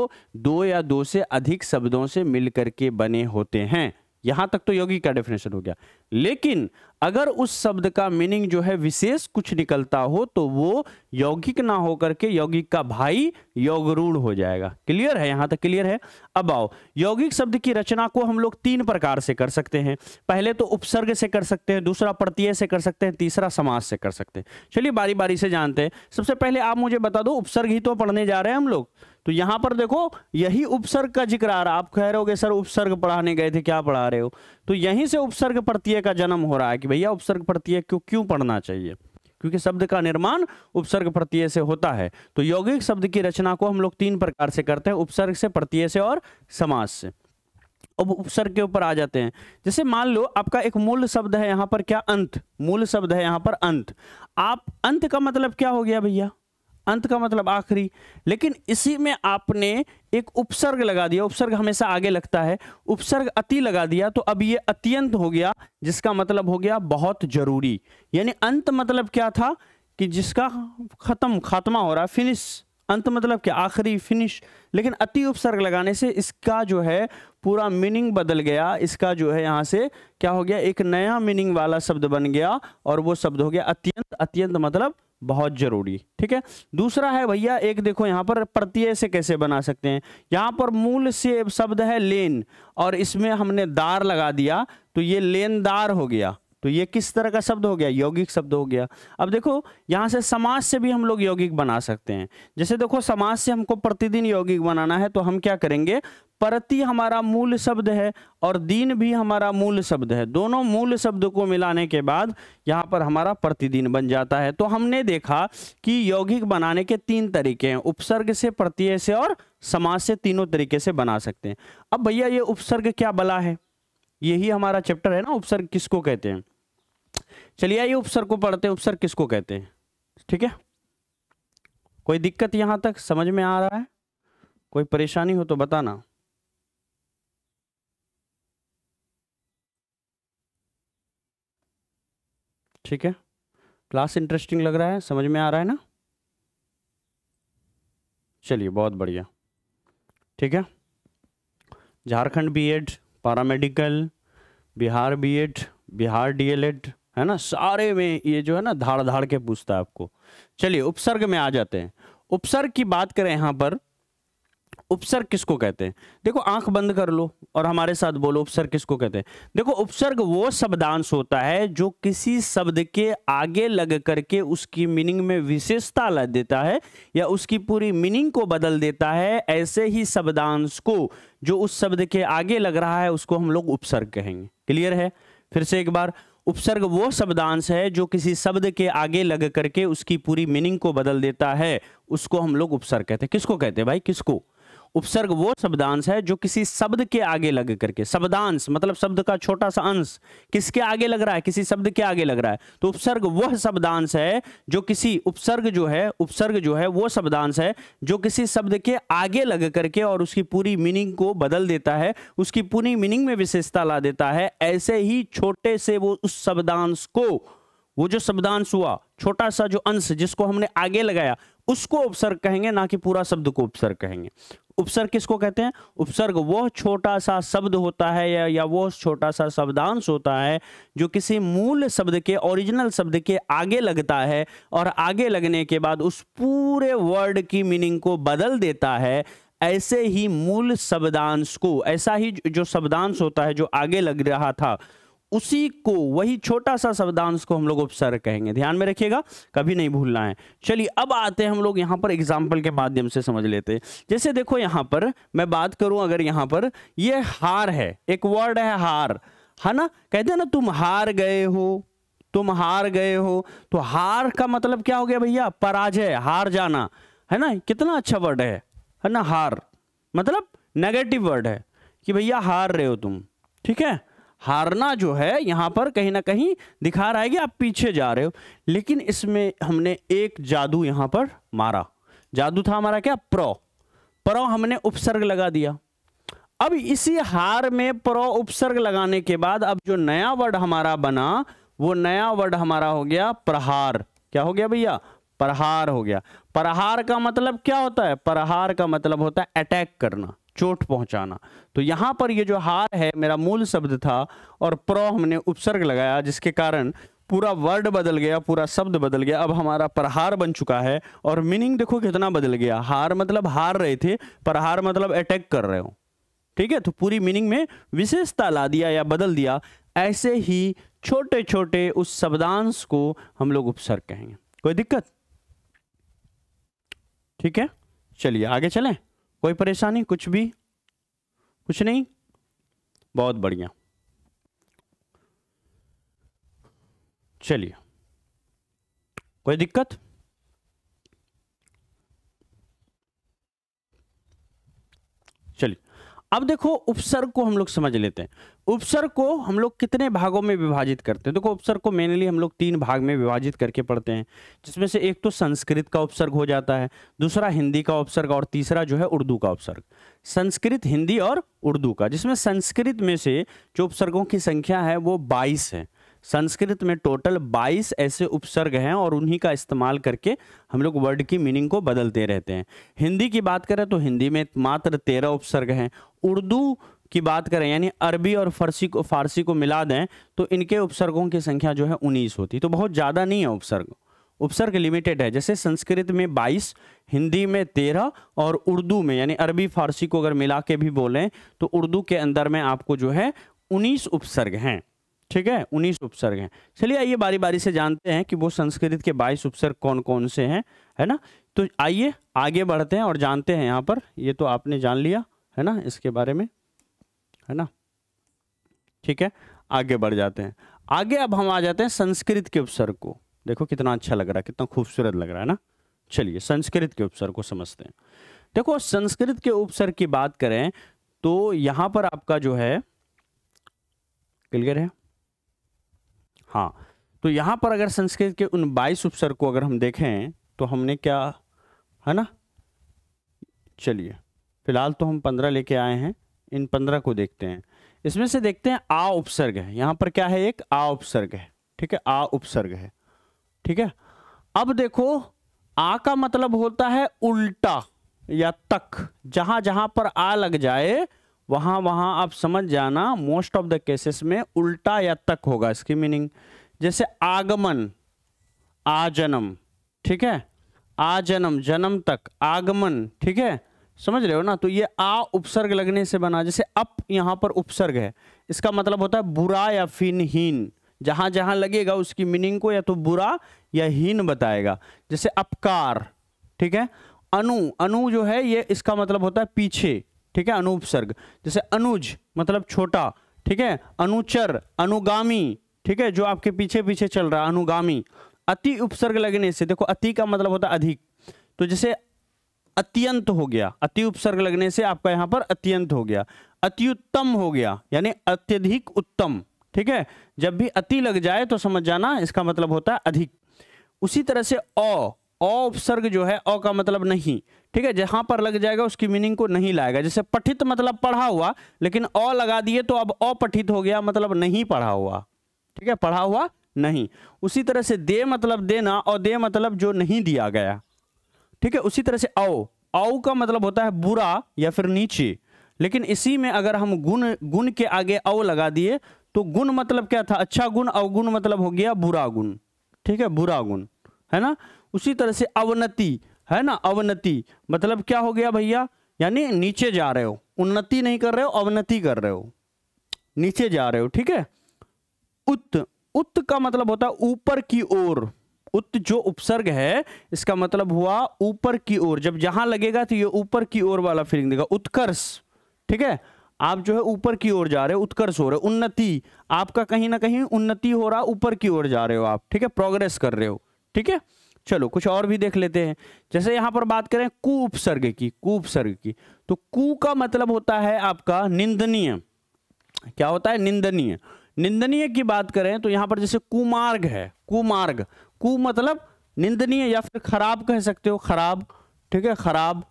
Speaker 1: दो या दो से अधिक शब्दों से मिलकर के बने होते हैं यहां तक तो योगी का डेफिनेशन हो गया लेकिन अगर उस शब्द का मीनिंग जो है विशेष कुछ निकलता हो तो वो यौगिक ना होकर के यौगिक का भाई यौगरूढ़ हो जाएगा क्लियर है यहां तक क्लियर है अब आओ यौगिक शब्द की रचना को हम लोग तीन प्रकार से कर सकते हैं पहले तो उपसर्ग से कर सकते हैं दूसरा प्रत्यय से कर सकते हैं तीसरा समाज से कर सकते हैं चलिए बारी बारी से जानते हैं सबसे पहले आप मुझे बता दो उपसर्ग ही तो पढ़ने जा रहे हैं हम लोग तो यहाँ पर देखो यही उपसर्ग का जिक्र आ रहा आप कह रहे हो सर उपसर्ग पढ़ाने गए थे क्या पढ़ा रहे हो तो यहीं से उपसर्ग प्रत्यय का जन्म हो रहा है कि भैया उपसर्ग प्रत्यय को क्यों पढ़ना चाहिए क्योंकि शब्द का निर्माण उपसर्ग प्रत्यय से होता है तो यौगिक शब्द की रचना को हम लोग तीन प्रकार से करते हैं उपसर्ग से प्रत्यय से और समाज से अब उपसर्ग के ऊपर आ जाते हैं जैसे मान लो आपका एक मूल शब्द है यहाँ पर क्या अंत मूल शब्द है यहाँ पर अंत आप अंत का मतलब क्या हो गया भैया अंत का मतलब आखिरी लेकिन इसी में आपने एक उपसर्ग लगा दिया उपसर्ग हमेशा आगे लगता है उपसर्ग अति लगा दिया तो अब ये अत्यंत हो गया जिसका मतलब हो गया बहुत जरूरी यानी अंत मतलब क्या था कि जिसका खत्म खात्मा हो रहा फिनिश अंत मतलब क्या आखिरी फिनिश लेकिन अति उपसर्ग लगाने से इसका जो है पूरा मीनिंग बदल गया इसका जो है यहाँ से क्या हो गया एक नया मीनिंग वाला शब्द बन गया और वो शब्द हो गया अत्यंत अत्यंत मतलब बहुत जरूरी ठीक है दूसरा है भैया एक देखो यहाँ पर प्रत्यय से कैसे बना सकते हैं यहाँ पर मूल से शब्द है लेन और इसमें हमने दार लगा दिया तो ये लेनदार हो गया तो ये किस तरह का शब्द हो गया यौगिक शब्द हो गया अब देखो यहाँ से समाज से भी हम लोग यौगिक बना सकते हैं जैसे देखो समाज से हमको प्रतिदिन यौगिक बनाना है तो हम क्या करेंगे प्रति हमारा मूल शब्द है और दिन भी हमारा मूल शब्द है दोनों मूल शब्द को मिलाने के बाद यहाँ पर हमारा प्रतिदिन बन जाता है तो हमने देखा कि यौगिक बनाने के तीन तरीके हैं उपसर्ग से प्रत्यय से और समाज से तीनों तरीके से बना सकते हैं अब भैया ये उपसर्ग क्या बला है यही हमारा चैप्टर है ना उपसर्ग किसको कहते हैं चलिए आइए उपसर को पढ़ते हैं उपसर किसको कहते हैं ठीक है कोई दिक्कत यहां तक समझ में आ रहा है कोई परेशानी हो तो बताना ठीक है क्लास इंटरेस्टिंग लग रहा है समझ में आ रहा है ना चलिए बहुत बढ़िया ठीक है Jharkhand BEd paramedical Bihar BEd Bihar DElEd है ना सारे में ये जो है ना धाड़ धाड़ के पूछता है आपको चलिए उपसर्ग में आ जाते हैं उपसर्ग की बात करें यहाँ पर उपसर्ग किसको कहते हैं देखो आंख बंद कर लो और हमारे साथ बोलो उपसर्ग किसको कहते हैं देखो उपसर्ग वो शब्दांश होता है जो किसी शब्द के आगे लग करके उसकी मीनिंग में विशेषता ला देता है या उसकी पूरी मीनिंग को बदल देता है ऐसे ही शब्दांश को जो उस शब्द के आगे लग रहा है उसको हम लोग उपसर्ग कहेंगे क्लियर है फिर से एक बार उपसर्ग वो शब्दांश है जो किसी शब्द के आगे लग करके उसकी पूरी मीनिंग को बदल देता है उसको हम लोग उपसर्ग कहते हैं किसको कहते हैं भाई किसको उपसर्ग वो शब्दांश है जो किसी शब्द के आगे लग करके शब्दांश मतलब शब्द का छोटा सा अंश किसके आगे लग रहा है किसी शब्द के आगे लग रहा है तो उपसर्ग वह शब्दांश है जो किसी उपसर्ग जो है उपसर्ग जो है वो शब्दांश है जो किसी शब्द के आगे लग करके और उसकी पूरी मीनिंग को बदल देता है उसकी पूरी मीनिंग में विशेषता ला देता है ऐसे ही छोटे से वो उस शब्दांश को वो जो शब्दांश हुआ छोटा सा जो अंश जिसको हमने आगे लगाया उसको उपसर्ग कहेंगे ना कि पूरा शब्द को उपसर्ग कहेंगे उपसर्ग किसको कहते हैं उपसर्ग वह छोटा सा शब्द होता है या, या वह छोटा सा शब्दांश होता है जो किसी मूल शब्द के ओरिजिनल शब्द के आगे लगता है और आगे लगने के बाद उस पूरे वर्ड की मीनिंग को बदल देता है ऐसे ही मूल शब्दांश को ऐसा ही जो शब्दांश होता है जो आगे लग रहा था उसी को वही छोटा सा शब्दांश को हम लोग उपसर्ग कहेंगे ध्यान में रखिएगा कभी नहीं भूलना है चलिए अब आते हैं हम लोग यहाँ पर एग्जाम्पल के माध्यम से समझ लेते हैं जैसे देखो यहाँ पर मैं बात करूँ अगर यहाँ पर ये हार है एक वर्ड है हार है ना कहते हैं ना तुम हार गए हो तुम हार गए हो तो हार का मतलब क्या हो गया भैया पराजय हार जाना है ना कितना अच्छा वर्ड है है ना हार मतलब नेगेटिव वर्ड है कि भैया हार रहे हो तुम ठीक है हारना जो है यहाँ पर कहीं ना कहीं दिखा रहा है कि आप पीछे जा रहे हो लेकिन इसमें हमने एक जादू यहाँ पर मारा जादू था हमारा क्या प्रो प्रो हमने उपसर्ग लगा दिया अब इसी हार में प्रो उपसर्ग लगाने के बाद अब जो नया वर्ड हमारा बना वो नया वर्ड हमारा हो गया प्रहार क्या हो गया भैया प्रहार हो गया प्रहार का मतलब क्या होता है प्रहार का मतलब होता है अटैक करना चोट पहुंचाना तो यहाँ पर ये जो हार है मेरा मूल शब्द था और प्र हमने उपसर्ग लगाया जिसके कारण पूरा वर्ड बदल गया पूरा शब्द बदल गया अब हमारा प्रहार बन चुका है और मीनिंग देखो कितना बदल गया हार मतलब हार रहे थे प्रहार मतलब अटैक कर रहे हो ठीक है तो पूरी मीनिंग में विशेषता ला दिया या बदल दिया ऐसे ही छोटे छोटे उस शब्दांश को हम लोग उपसर्ग कहेंगे कोई दिक्कत ठीक है चलिए आगे चलें कोई परेशानी कुछ भी कुछ नहीं बहुत बढ़िया चलिए कोई दिक्कत चलिए अब देखो उपसर्ग को हम लोग समझ लेते हैं उपसर्ग को हम लोग कितने भागों में विभाजित करते हैं देखो उपसर्ग को मेनली हम लोग तीन भाग में विभाजित करके पढ़ते हैं जिसमें से एक तो संस्कृत का उपसर्ग हो जाता है दूसरा हिंदी का उपसर्ग और तीसरा जो है उर्दू का उपसर्ग संस्कृत हिंदी और उर्दू का जिसमें संस्कृत में से जो उपसर्गों की संख्या है वो बाईस है संस्कृत में टोटल 22 ऐसे उपसर्ग हैं और उन्हीं का इस्तेमाल करके हम लोग वर्ड की मीनिंग को बदलते रहते हैं हिंदी की बात करें तो हिंदी में मात्र तेरह उपसर्ग हैं उर्दू की बात करें यानी अरबी और फारसी को फारसी को मिला दें तो इनके उपसर्गों की संख्या जो है उन्नीस होती तो बहुत ज़्यादा नहीं है उपसर्ग उपसर्ग लिमिटेड है जैसे संस्कृत में 22 हिंदी में 13 और उर्दू में यानी अरबी फारसी को अगर मिला के भी बोलें तो उर्दू के अंदर में आपको जो है 19 उपसर्ग हैं ठीक है उन्नीस उपसर्ग हैं चलिए आइए बारी बारी से जानते हैं कि वो संस्कृत के बाईस उपसर्ग कौन कौन से हैं है ना तो आइए आगे बढ़ते हैं और जानते हैं यहाँ पर ये तो आपने जान लिया है ना इसके बारे में है ना ठीक है आगे बढ़ जाते हैं आगे अब हम आ जाते हैं संस्कृत के उपसर्ग को देखो कितना अच्छा लग रहा है कितना खूबसूरत लग रहा है ना चलिए संस्कृत के उपसर्ग को समझते हैं देखो संस्कृत के उपसर्ग की बात करें तो यहाँ पर आपका जो है क्लियर है हाँ तो यहाँ पर अगर संस्कृत के उन बाईस उपसर्ग को अगर हम देखें तो हमने क्या है ना चलिए फिलहाल तो हम पंद्रह लेके आए हैं इन पंद्रह को देखते हैं इसमें से देखते हैं आ उपसर्ग है यहाँ पर क्या है एक आ उपसर्ग है ठीक है आ उपसर्ग है ठीक है अब देखो आ का मतलब होता है उल्टा या तक जहां जहां पर आ लग जाए वहाँ वहाँ आप समझ जाना मोस्ट ऑफ द केसेस में उल्टा या तक होगा इसकी मीनिंग जैसे आगमन आजन्म ठीक है आजन्म जन्म तक आगमन ठीक है समझ रहे हो ना तो ये आ उपसर्ग लगने से बना जैसे अप यहाँ पर उपसर्ग है इसका मतलब होता है बुरा या फिनहीन जहाँ जहाँ लगेगा उसकी मीनिंग को या तो बुरा या हीन बताएगा जैसे अपकार ठीक है अनु अनु जो है ये इसका मतलब होता है पीछे ठीक है अनुपसर्ग जैसे अनुज मतलब छोटा ठीक है अनुचर अनुगामी ठीक है जो आपके पीछे पीछे चल रहा अनुगामी अति उपसर्ग लगने से देखो अति का मतलब होता है अधिक तो जैसे अत्यंत हो गया अति उपसर्ग लगने से आपका यहाँ पर अत्यंत हो गया अत्युत्तम हो गया यानी अत्यधिक उत्तम ठीक है जब भी अति लग जाए तो समझ जाना इसका मतलब होता है अधिक उसी तरह से अ अ उपसर्ग जो है अ का मतलब नहीं ठीक है जहां पर लग जाएगा उसकी मीनिंग को नहीं लाएगा जैसे पठित मतलब पढ़ा हुआ लेकिन अ लगा दिए तो अब अपठित हो गया मतलब नहीं पढ़ा हुआ ठीक है पढ़ा हुआ नहीं उसी तरह से दे मतलब देना और दे मतलब जो नहीं दिया गया ठीक है उसी तरह से औ औ का मतलब होता है बुरा या फिर नीचे लेकिन इसी में अगर हम गुण गुण के आगे औ लगा दिए तो गुण मतलब क्या था अच्छा गुण अवगुण मतलब हो गया बुरा गुण ठीक है बुरा गुण है ना उसी तरह से अवनति है ना अवनति मतलब क्या हो गया भैया यानी नीचे जा रहे हो उन्नति नहीं कर रहे हो अवनति कर रहे हो नीचे जा रहे हो ठीक है उत उत का मतलब होता है ऊपर की ओर उत जो उपसर्ग है इसका मतलब हुआ ऊपर की ओर जब जहां लगेगा तो ये ऊपर की ओर वाला फीलिंग देगा उत्कर्ष ठीक है आप जो है ऊपर की ओर जा रहे हो उत्कर्ष हो रहे हो उन्नति आपका कहीं ना कहीं उन्नति हो रहा ऊपर की ओर जा रहे हो आप ठीक है प्रोग्रेस कर रहे हो ठीक है चलो कुछ और भी देख लेते हैं जैसे यहां पर बात करें कु उपसर्ग की कु उपसर्ग की तो कु का मतलब होता है आपका निंदनीय क्या होता है निंदनीय निंदनीय की बात करें तो यहाँ पर जैसे कुमार्ग है कुमार्ग कु मतलब निंदनीय या फिर खराब कह सकते हो खराब ठीक है खराब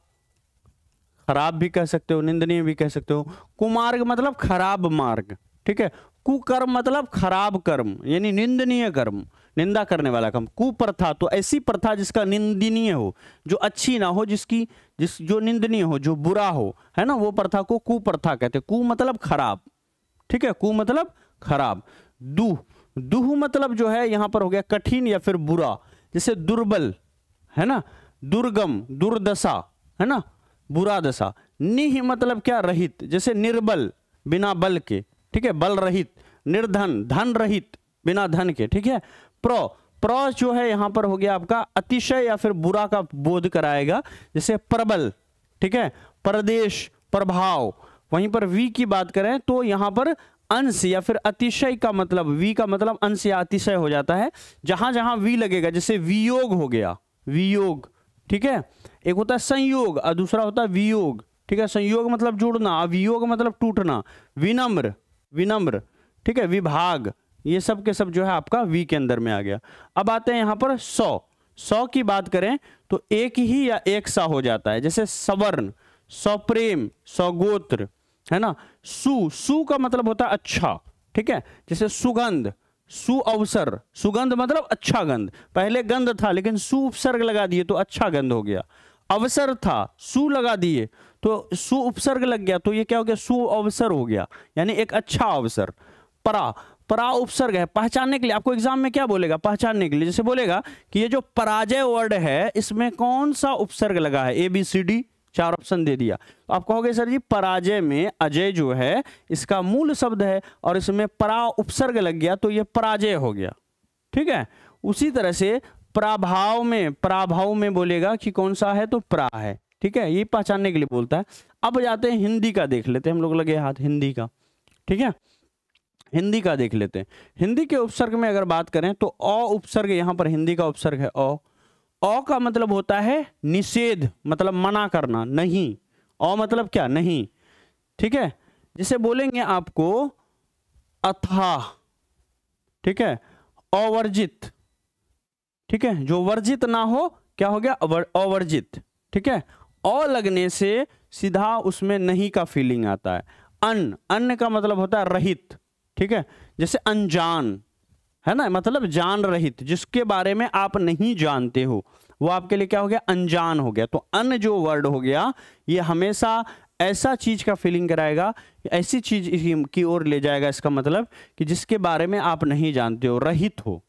Speaker 1: खराब भी कह सकते हो निंदनीय भी कह सकते हो कुमार्ग मतलब खराब मार्ग ठीक है कुकर्म मतलब खराब कर्म यानी निंदनीय कर्म निंदा करने वाला काम कुप्रथा तो ऐसी प्रथा जिसका निंदनीय हो जो अच्छी ना हो जिसकी जिस जो निंदनीय हो जो बुरा हो है ना वो प्रथा को कुप्रथा कहते हैं कु मतलब खराब ठीक है कु मतलब खराब दुह दुह मतलब जो है यहाँ पर हो गया कठिन या फिर बुरा जैसे दुर्बल है ना दुर्गम दुर्दशा है ना बुरा दशा निह मतलब क्या रहित जैसे निर्बल बिना बल के ठीक है बल रहित निर्धन धन रहित बिना धन के ठीक है प्र प्रो जो है यहां पर हो गया आपका अतिशय या फिर बुरा का बोध कराएगा जैसे प्रबल ठीक है प्रदेश प्रभाव वहीं पर वी की बात करें तो यहां पर अंश या फिर अतिशय का मतलब वी का मतलब अंश या अतिशय हो जाता है जहां जहां वी लगेगा जैसे वियोग हो गया वियोग ठीक है एक होता है संयोग और दूसरा होता है वियोग ठीक है संयोग मतलब जुड़ना वियोग मतलब टूटना विनम्र विनम्र ठीक है विभाग ये सब के सब जो है आपका वी के अंदर में आ गया अब आते हैं यहां पर सौ सौ की बात करें तो एक ही या एक सा हो जाता है जैसे सवर्ण सौप्रेम सौगोत्र है ना सु सु का मतलब होता है अच्छा ठीक है जैसे सुगंध सु अवसर सुगंध मतलब अच्छा गंध पहले गंध था लेकिन सु उपसर्ग लगा दिए तो अच्छा गंध हो गया अवसर था सु लगा दिए तो सु उपसर्ग लग गया तो ये क्या हो गया सु अवसर हो गया यानी एक अच्छा अवसर परा परा उपसर्ग है पहचानने के लिए आपको एग्जाम में क्या बोलेगा पहचानने के लिए जैसे बोलेगा कि ये जो पराजय वर्ड है इसमें कौन सा उपसर्ग लगा है ए बी सी डी चार ऑप्शन दे दिया तो आप कहोगे सर जी पराजय में अजय जो है इसका मूल शब्द है और इसमें परा उपसर्ग लग गया तो ये पराजय हो गया ठीक है उसी तरह से प्राभाव में प्राभाव में बोलेगा कि कौन सा है तो प्रा है ठीक है ये पहचानने के लिए बोलता है अब जाते हैं हिंदी का देख लेते हैं हम लोग लगे हाथ हिंदी का ठीक है हिंदी का देख लेते हैं हिंदी के उपसर्ग में अगर बात करें तो अ उपसर्ग यहाँ पर हिंदी का उपसर्ग है अ अ का मतलब होता है निषेध मतलब मना करना नहीं अ मतलब क्या नहीं ठीक है जिसे बोलेंगे आपको अथा ठीक है अवर्जित ठीक है जो वर्जित ना हो क्या हो गया अवर्जित ठीक है अ लगने से सीधा उसमें नहीं का फीलिंग आता है अन अन्न का मतलब होता है रहित ठीक है जैसे अनजान है ना मतलब जान रहित जिसके बारे में आप नहीं जानते हो वो आपके लिए क्या हो गया अनजान हो गया तो अन जो वर्ड हो गया ये हमेशा ऐसा चीज का फीलिंग कराएगा ऐसी चीज की ओर ले जाएगा इसका मतलब कि जिसके बारे में आप नहीं जानते हो रहित हो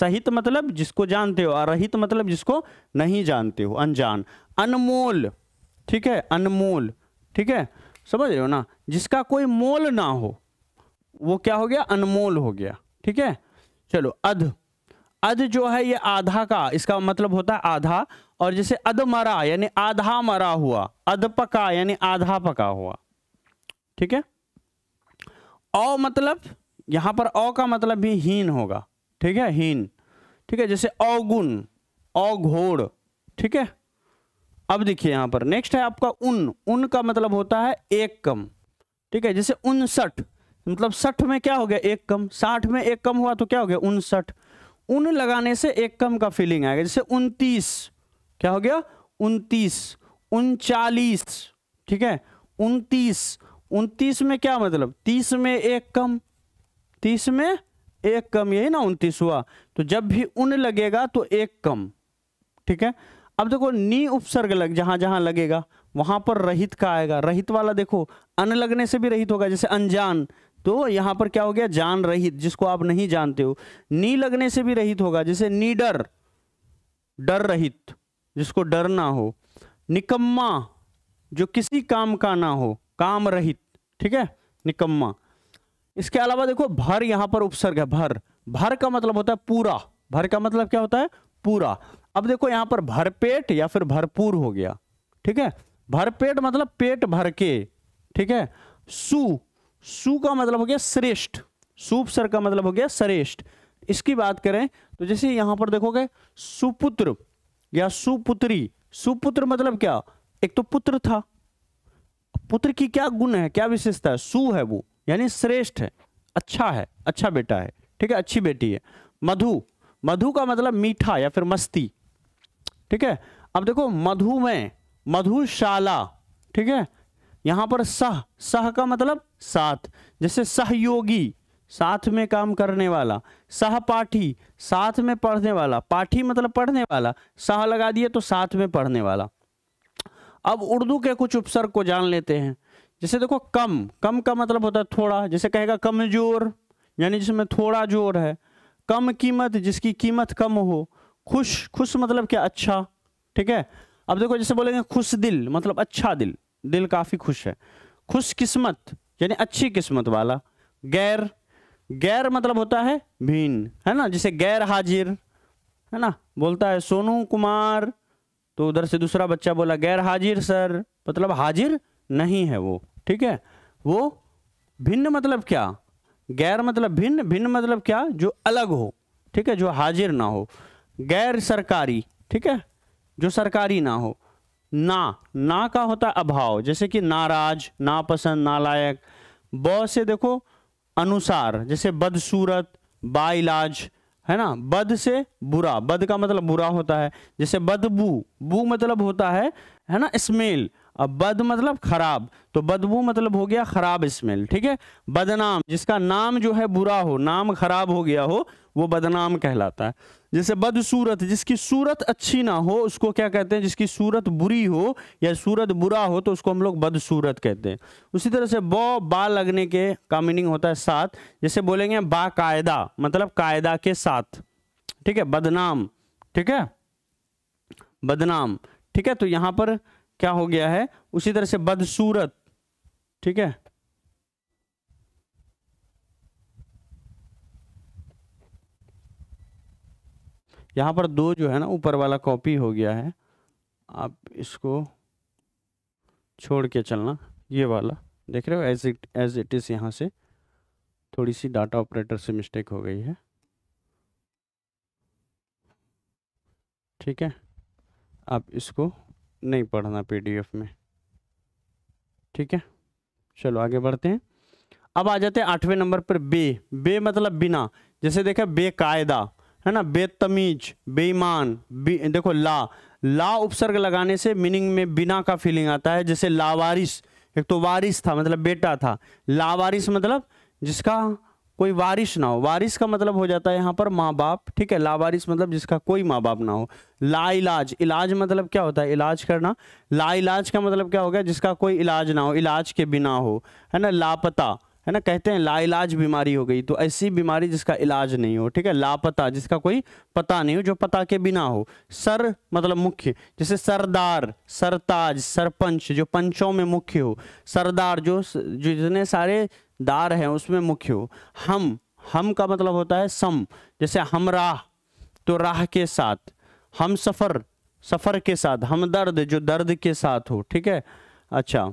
Speaker 1: सहित मतलब जिसको जानते हो और रहित मतलब जिसको नहीं जानते हो अनजान अनमोल ठीक है अनमोल ठीक है समझ रहे हो ना जिसका कोई मोल ना हो वो क्या हो गया अनमोल हो गया ठीक है चलो अध अध जो है ये आधा का इसका मतलब होता है आधा और जैसे मरा यानी आधा मरा हुआ अध पका यानी आधा पका हुआ ठीक है अ मतलब यहां पर अ का मतलब भी हीन होगा ठीक है हीन ठीक है जैसे औगुण अघोड़ ठीक है अब देखिए यहां पर नेक्स्ट है आपका उन उन का मतलब होता है एक कम ठीक है जैसे उनसठ मतलब सठ में क्या हो गया एक कम साठ में एक कम हुआ तो क्या हो गया उनसठ उन लगाने से एक कम का फीलिंग आएगा जैसे उनतीस क्या हो गया उनतीस उनचालीस ठीक है उनतीस उनतीस में क्या मतलब तीस में एक कम तीस में एक कम यही ना उनतीस हुआ तो जब भी उन लगेगा तो एक कम ठीक है अब देखो नी उपसर्ग लग जहां जहां लगेगा वहां पर रहित का आएगा रहित वाला देखो अन लगने से भी रहित होगा जैसे अनजान तो यहाँ पर क्या हो गया जान रहित जिसको आप नहीं जानते हो नी लगने से भी रहित होगा जैसे नीडर डर रहित जिसको डर ना हो निकम्मा जो किसी काम का ना हो काम रहित ठीक है निकम्मा इसके अलावा देखो भर यहाँ पर उपसर्ग है भर भर का मतलब होता है पूरा भर का मतलब क्या होता है पूरा अब देखो यहाँ पर भरपेट या फिर भरपूर हो गया ठीक है भरपेट मतलब पेट भर के ठीक है सु सु का मतलब हो गया श्रेष्ठ सुपसर का मतलब हो गया श्रेष्ठ इसकी बात करें तो जैसे यहां पर देखोगे सुपुत्र या सुपुत्री सुपुत्र मतलब क्या एक तो पुत्र था पुत्र की क्या गुण है क्या विशेषता है सु है वो यानी श्रेष्ठ है अच्छा है अच्छा बेटा है ठीक है अच्छी बेटी है मधु मधु का मतलब मीठा या फिर मस्ती ठीक है अब देखो मधु में मधुशाला ठीक है यहाँ पर सह सह का मतलब साथ जैसे सहयोगी साथ में काम करने वाला सहपाठी साथ में पढ़ने वाला पाठी मतलब पढ़ने वाला सह लगा दिए तो साथ में पढ़ने वाला अब उर्दू के कुछ उपसर्ग को जान लेते हैं जैसे देखो कम कम का मतलब होता है थोड़ा जैसे कहेगा कमजोर यानी जिसमें थोड़ा जोर है कम कीमत जिसकी कीमत कम हो खुश खुश मतलब क्या अच्छा ठीक है अब देखो जैसे बोलेंगे खुश दिल मतलब अच्छा दिल दिल काफ़ी खुश है खुशकिस्मत यानी अच्छी किस्मत वाला गैर गैर मतलब होता है भीन है ना जिसे गैर हाजिर है ना बोलता है सोनू कुमार तो उधर से दूसरा बच्चा बोला गैर हाजिर सर मतलब हाजिर नहीं है वो ठीक है वो भिन्न मतलब क्या गैर मतलब भिन्न भिन्न मतलब क्या जो अलग हो ठीक है जो हाजिर ना हो गैर सरकारी ठीक है जो सरकारी ना हो ना ना का होता है अभाव जैसे कि नाराज नापसंद नालायक ब से देखो अनुसार जैसे बदसूरत बाइलाज है ना बद से बुरा बद का मतलब बुरा होता है जैसे बदबू बू मतलब होता है है ना स्मेल अब बद मतलब खराब तो बदबू मतलब हो गया खराब स्मेल ठीक है बदनाम जिसका नाम जो है बुरा हो नाम खराब हो गया हो वो बदनाम कहलाता है जैसे बदसूरत जिसकी सूरत अच्छी ना हो उसको क्या कहते हैं जिसकी सूरत बुरी हो या सूरत बुरा हो तो उसको हम लोग बदसूरत कहते हैं उसी तरह से बौ बा लगने के का मीनिंग होता है साथ जैसे बोलेंगे बाकायदा मतलब कायदा के साथ ठीक है बदनाम ठीक है बदनाम ठीक है तो यहाँ पर क्या हो गया है उसी तरह से बदसूरत ठीक है यहां पर दो जो है ना ऊपर वाला कॉपी हो गया है आप इसको छोड़ के चलना ये वाला देख रहे हो as it as it is यहां से थोड़ी सी डाटा ऑपरेटर से मिस्टेक हो गई है ठीक है आप इसको नहीं पढ़ना पीडीएफ में ठीक है चलो आगे बढ़ते हैं अब आ जाते हैं आठवें नंबर पर बे बे मतलब बिना जैसे देखा बेकायदा है ना बेतमीज बेईमान बे, देखो ला ला उपसर्ग लगाने से मीनिंग में बिना का फीलिंग आता है जैसे लावारिस एक तो वारिस था मतलब बेटा था लावारिस मतलब जिसका कोई वारिश ना हो वारिश का मतलब हो जाता है यहाँ पर माँ बाप ठीक है लावारिस मतलब जिसका कोई माँ बाप ना हो लाइलाज इलाज मतलब क्या होता है इलाज करना लाइलाज का मतलब क्या हो गया जिसका कोई इलाज ना हो इलाज के बिना हो है ना लापता है ना कहते हैं लाइलाज बीमारी हो गई तो ऐसी बीमारी जिसका इलाज नहीं हो ठीक है लापता जिसका कोई पता नहीं हो जो पता के बिना हो सर मतलब मुख्य जैसे सरदार सरताज सरपंच जो पंचों में मुख्य हो सरदार जो जितने सारे दार है उसमें मुख्य हो हम हम का मतलब होता है सम जैसे हम राह तो राह के साथ हम सफ़र सफ़र के साथ हम दर्द जो दर्द के साथ हो ठीक है अच्छा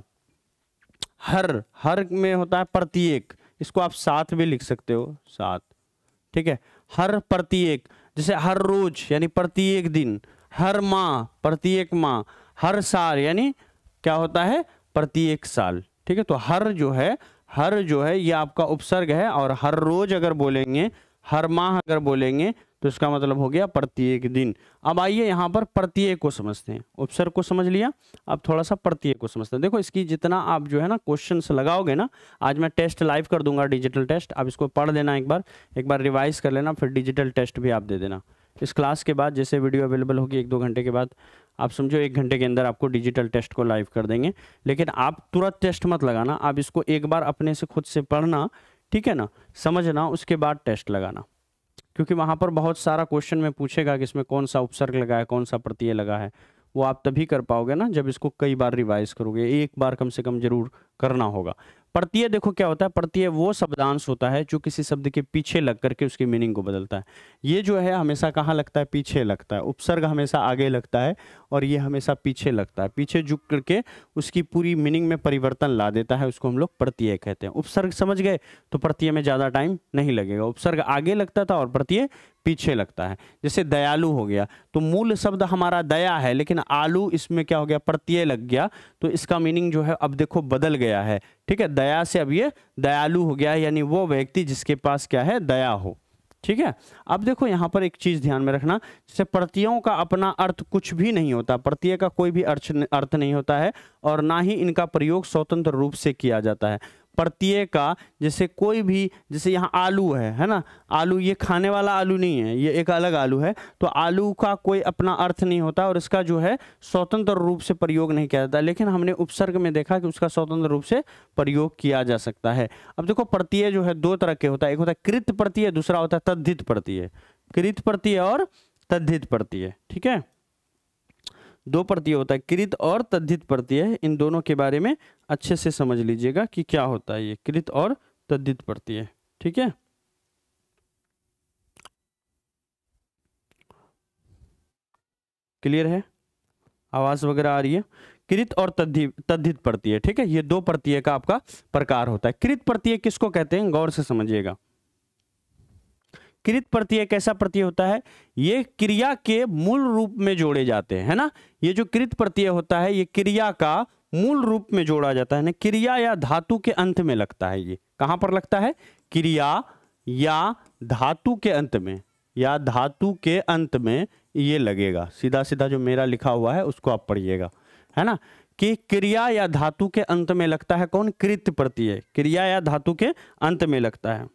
Speaker 1: हर हर में होता है प्रत्येक इसको आप साथ भी लिख सकते हो साथ ठीक है हर प्रत्येक जैसे हर रोज यानी प्रत्येक दिन हर माह प्रत्येक माह हर साल यानी क्या होता है प्रत्येक साल ठीक है तो हर जो है हर जो है ये आपका उपसर्ग है और हर रोज अगर बोलेंगे हर माह अगर बोलेंगे तो इसका मतलब हो गया प्रत्येक दिन अब आइए यहाँ पर प्रत्येक को समझते हैं उपसर्ग को समझ लिया अब थोड़ा सा प्रत्येक को समझते हैं देखो इसकी जितना आप जो है ना क्वेश्चन लगाओगे ना आज मैं टेस्ट लाइव कर दूंगा डिजिटल टेस्ट आप इसको पढ़ देना एक बार एक बार रिवाइज कर लेना फिर डिजिटल टेस्ट भी आप दे देना इस क्लास के बाद जैसे वीडियो अवेलेबल होगी एक दो घंटे के बाद आप समझो एक घंटे के अंदर आपको डिजिटल टेस्ट को लाइव कर देंगे लेकिन आप तुरंत टेस्ट मत लगाना आप इसको एक बार अपने से खुद से पढ़ना ठीक है ना समझना उसके बाद टेस्ट लगाना क्योंकि वहाँ पर बहुत सारा क्वेश्चन में पूछेगा कि इसमें कौन सा उपसर्ग लगा है कौन सा प्रत्यय लगा है वो आप तभी कर पाओगे ना जब इसको कई बार रिवाइज करोगे एक बार कम से कम जरूर करना होगा प्रत्यय देखो क्या होता है प्रत्यय वो शब्दांश होता है जो किसी शब्द के पीछे लग करके उसकी मीनिंग को बदलता है ये जो है हमेशा कहाँ लगता है पीछे लगता है उपसर्ग हमेशा आगे लगता है और ये हमेशा पीछे लगता है पीछे झुक करके उसकी पूरी मीनिंग में परिवर्तन ला देता है उसको हम लोग प्रत्यय कहते हैं उपसर्ग समझ गए तो प्रत्यय में ज़्यादा टाइम नहीं लगेगा उपसर्ग आगे लगता था और प्रत्यय पीछे लगता है जैसे दयालु हो गया तो मूल शब्द हमारा दया है लेकिन आलू इसमें क्या हो गया प्रत्यय लग गया तो इसका मीनिंग जो है अब देखो बदल गया है ठीक है दया से अब ये दयालु हो गया यानी वो व्यक्ति जिसके पास क्या है दया हो ठीक है अब देखो यहाँ पर एक चीज ध्यान में रखना जैसे प्रत्ययों का अपना अर्थ कुछ भी नहीं होता प्रत्यय का कोई भी अर्थ अर्थ नहीं होता है और ना ही इनका प्रयोग स्वतंत्र रूप से किया जाता है प्रत्यय का जैसे कोई भी जैसे यहाँ आलू है है ना आलू ये खाने वाला आलू नहीं है ये एक अलग आलू है तो आलू का कोई अपना अर्थ नहीं होता और इसका जो है स्वतंत्र रूप से प्रयोग नहीं किया जाता लेकिन हमने उपसर्ग में देखा कि उसका स्वतंत्र रूप से प्रयोग किया जा सकता है अब देखो प्रत्यय जो है दो तरह के होता है एक होता है कृत प्रत्यय दूसरा होता है तद्धित प्रत्यय कृत प्रत्यय और तद्धित प्रत्यय ठीक है दो प्रत्यय होता है कृत और तद्धित प्रत्यय इन दोनों के बारे में अच्छे से समझ लीजिएगा कि क्या होता है ये कृत और तद्धित प्रत्यय ठीक है क्लियर है आवाज वगैरह आ रही है कृत और तद्धित प्रत्यय ठीक है ये दो प्रत्यय का आपका प्रकार होता है कृत प्रत्यय किसको कहते हैं गौर से समझिएगा कृत प्रत्यय कैसा प्रत्यय होता है ये क्रिया के मूल रूप में जोड़े जाते हैं है ना ये जो कृत प्रत्यय होता है ये क्रिया का मूल रूप में जोड़ा जाता है ना क्रिया या धातु के अंत में लगता है ये कहां पर लगता है क्रिया या धातु के अंत में या धातु के अंत में ये लगेगा सीधा सीधा जो मेरा लिखा हुआ है उसको आप पढ़िएगा है ना कि क्रिया या धातु के अंत में लगता है कौन कृत प्रत्यय क्रिया या धातु के अंत में लगता है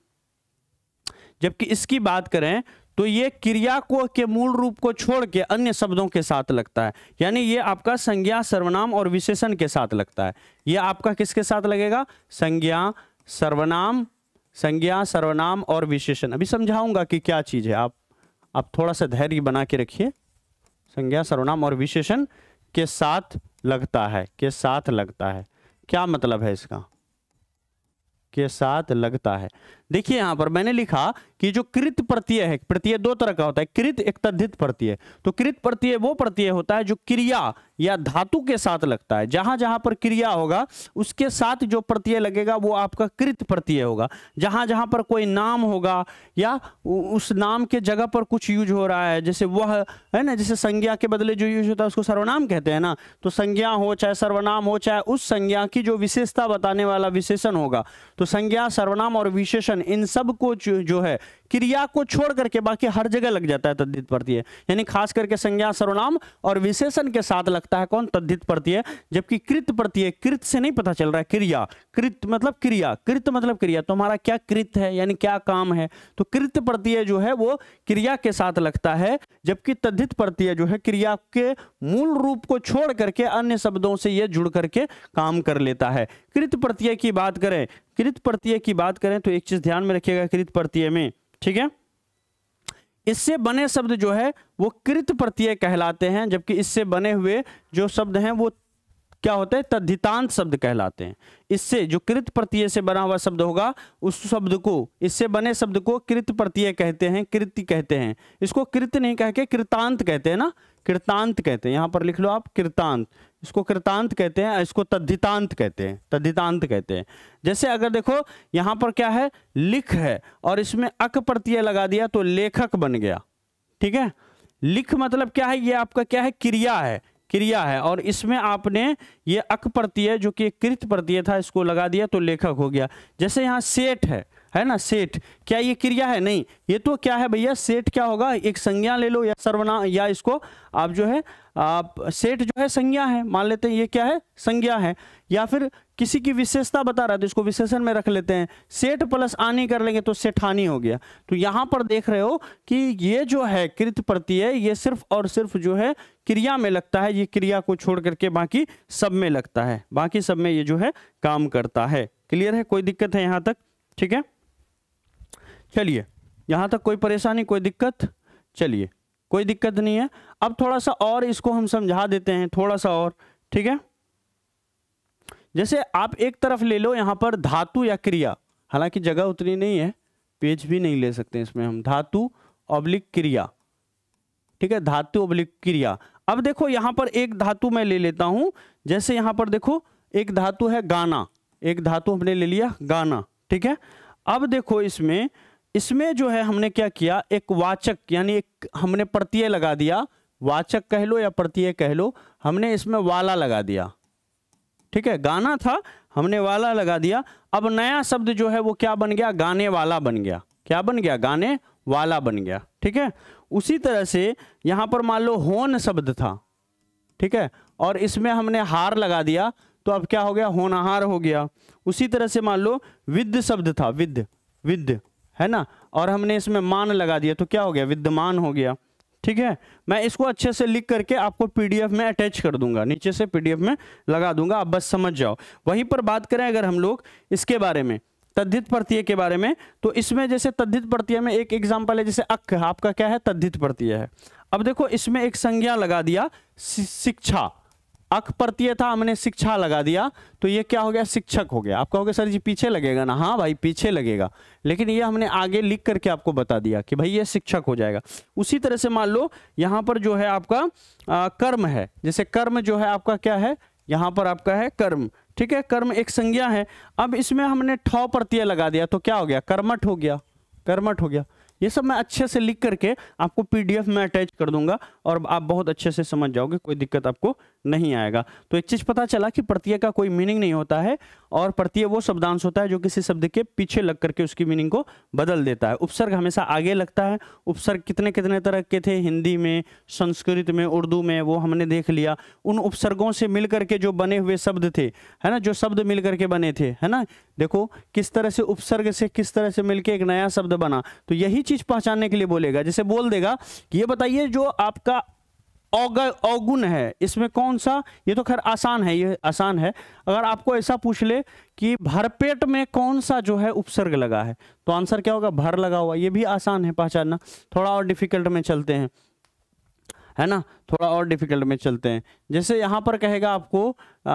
Speaker 1: जबकि इसकी बात करें तो ये क्रिया को के मूल रूप को छोड़ के अन्य शब्दों के साथ लगता है यानी ये आपका संज्ञा सर्वनाम और विशेषण के साथ लगता है ये आपका किसके साथ लगेगा संज्ञा सर्वनाम संज्ञा सर्वनाम और विशेषण अभी समझाऊंगा कि क्या चीज़ है आप आप थोड़ा सा धैर्य बना के रखिए संज्ञा सर्वनाम और विशेषण के साथ लगता है के साथ लगता है क्या मतलब है इसका के साथ लगता है देखिए यहां पर मैंने लिखा कि जो कृत प्रत्यय है प्रत्यय दो तरह का होता है कृत एक तद्धित प्रत्यय तो कृत प्रत्यय वो प्रत्यय होता है जो क्रिया या धातु के साथ लगता है जहां जहां पर क्रिया होगा उसके साथ जो प्रत्यय लगेगा वो आपका कृत प्रत्यय होगा जहां जहां पर कोई नाम होगा या उस नाम के जगह पर कुछ यूज हो रहा है जैसे वह है ना जैसे संज्ञा के बदले जो यूज होता है उसको सर्वनाम कहते हैं ना तो संज्ञा हो चाहे सर्वनाम हो चाहे उस संज्ञा की जो विशेषता बताने वाला विशेषण होगा तो संज्ञा सर्वनाम और विशेषण परिवर्तन इन सब को जो है क्रिया को छोड़ करके बाकी हर जगह लग जाता है तद्धित प्रत्यय यानी खास करके संज्ञा सर्वनाम और विशेषण के साथ लगता है कौन तद्धित प्रत्यय जबकि कृत प्रत्यय कृत से नहीं पता चल रहा है क्रिया कृत मतलब क्रिया कृत मतलब क्रिया तो हमारा क्या कृत है यानी क्या काम है तो कृत प्रत्यय जो है वो क्रिया के साथ लगता है जबकि तद्धित प्रत्यय जो है क्रिया के मूल रूप को छोड़ करके अन्य शब्दों से यह जुड़ करके काम कर लेता है कृत प्रत्यय की बात करें कृत प्रत्यय की बात करें तो एक चीज ध्यान में रखिएगा कृत प्रत्यय में ठीक है इससे बने शब्द जो है वो कृत प्रत्यय कहलाते हैं जबकि इससे बने हुए जो शब्द हैं वो क्या होते हैं तद्धितांत शब्द कहलाते हैं इससे जो कृत प्रत्यय से बना हुआ शब्द होगा उस शब्द को इससे बने शब्द को कृत प्रत्यय कहते हैं कृति कहते हैं इसको कृत नहीं कह के कृतांत कहते हैं ना कृतांत कहते हैं यहां पर लिख लो आप कृतांत इसको कृतांत कहते हैं इसको तद्धितांत कहते हैं तद्धितांत कहते हैं जैसे अगर देखो यहाँ पर क्या है लिख है और इसमें अक प्रत्यय लगा दिया तो लेखक बन गया ठीक है लिख मतलब क्या है ये आपका क्या है क्रिया है क्रिया है और इसमें आपने ये अक प्रत्यय जो कि कृत प्रत्यय था इसको लगा दिया तो लेखक हो गया जैसे यहाँ सेठ है है ना सेठ क्या ये क्रिया है नहीं ये तो क्या है भैया सेठ क्या होगा एक संज्ञा ले लो या सर्वना या इसको आप जो है आप सेठ जो है संज्ञा है मान लेते हैं ये क्या है संज्ञा है या फिर किसी की विशेषता बता रहा है तो इसको विशेषण में रख लेते हैं सेठ प्लस आनी कर लेंगे तो सेठानी हो गया तो यहाँ पर देख रहे हो कि ये जो है कृत प्रत्यय ये सिर्फ और सिर्फ जो है क्रिया में लगता है ये क्रिया को छोड़ करके बाकी सब में लगता है बाकी सब में ये जो है काम करता है क्लियर है कोई दिक्कत है यहाँ तक ठीक है चलिए यहाँ तक कोई परेशानी कोई दिक्कत चलिए कोई दिक्कत नहीं है अब थोड़ा सा और इसको हम समझा देते हैं थोड़ा सा और ठीक है जैसे आप एक तरफ ले लो यहाँ पर धातु या क्रिया हालांकि जगह उतनी नहीं है पेज भी नहीं ले सकते इसमें हम धातु अब्लिक क्रिया ठीक है धातु अब्लिक क्रिया अब देखो यहाँ पर एक धातु मैं ले लेता हूँ जैसे यहाँ पर देखो एक धातु है गाना एक धातु हमने ले लिया गाना ठीक है अब देखो इसमें इसमें जो है हमने क्या किया एक वाचक यानी एक हमने प्रत्यय लगा दिया वाचक कह लो या प्रत्यय कह लो हमने इसमें वाला लगा दिया ठीक है गाना था हमने वाला लगा दिया अब नया शब्द जो है वो क्या बन गया गाने वाला बन गया क्या बन गया गाने वाला बन गया ठीक है उसी तरह से यहां पर मान लो होन शब्द था ठीक है और इसमें हमने हार लगा दिया तो अब क्या हो गया होनहार हो गया उसी तरह से मान लो विद्ध शब्द था विद्ध विद्ध है ना और हमने इसमें मान लगा दिया तो क्या हो गया विद्यमान हो गया ठीक है मैं इसको अच्छे से लिख करके आपको पीडीएफ में अटैच कर दूंगा नीचे से पीडीएफ में लगा दूंगा आप बस समझ जाओ वहीं पर बात करें अगर हम लोग इसके बारे में तद्धित प्रत्यय के बारे में तो इसमें जैसे तद्धित प्रत्यय में एक एग्जाम्पल है जैसे अक् आपका क्या है तद्धित प्रत्यय है अब देखो इसमें एक संज्ञा लगा दिया शिक्षा अख प्रत्यय था हमने शिक्षा लगा दिया तो ये क्या हो गया शिक्षक हो गया आप कहोगे सर जी पीछे लगेगा ना हाँ भाई पीछे लगेगा लेकिन ये हमने आगे लिख करके आपको बता दिया कि भाई ये शिक्षक हो जाएगा उसी तरह से मान लो यहाँ पर जो है आपका आ, कर्म है जैसे कर्म जो है आपका क्या है यहाँ पर आपका है कर्म ठीक है कर्म एक संज्ञा है अब इसमें हमने ठौ प्रत्यय लगा दिया तो क्या हो गया कर्मठ हो गया कर्मठ हो गया ये सब मैं अच्छे से लिख करके आपको पीडीएफ में अटैच कर दूंगा और आप बहुत अच्छे से समझ जाओगे कोई दिक्कत आपको नहीं आएगा तो एक चीज पता चला कि प्रत्यय का कोई मीनिंग नहीं होता है और प्रत्यय वो शब्दांश होता है जो किसी शब्द के पीछे लग करके उसकी मीनिंग को बदल देता है उपसर्ग हमेशा आगे लगता है उपसर्ग कितने कितने तरह के थे हिंदी में संस्कृत में उर्दू में वो हमने देख लिया उन उपसर्गों से मिल करके जो बने हुए शब्द थे है ना जो शब्द मिल करके बने थे है ना देखो किस तरह से उपसर्ग से किस तरह से मिलकर एक नया शब्द बना तो यही चीज पहचानने के लिए बोलेगा जैसे बोल देगा कि ये बताइए जो आपका अवगुण है इसमें कौन सा ये तो खैर आसान है ये आसान है अगर आपको ऐसा पूछ ले कि भरपेट में कौन सा जो है उपसर्ग लगा है तो आंसर क्या होगा भर लगा हुआ ये भी आसान है पहचानना थोड़ा और डिफिकल्ट में चलते हैं है ना थोड़ा और डिफिकल्ट में चलते हैं जैसे यहाँ पर कहेगा आपको आ,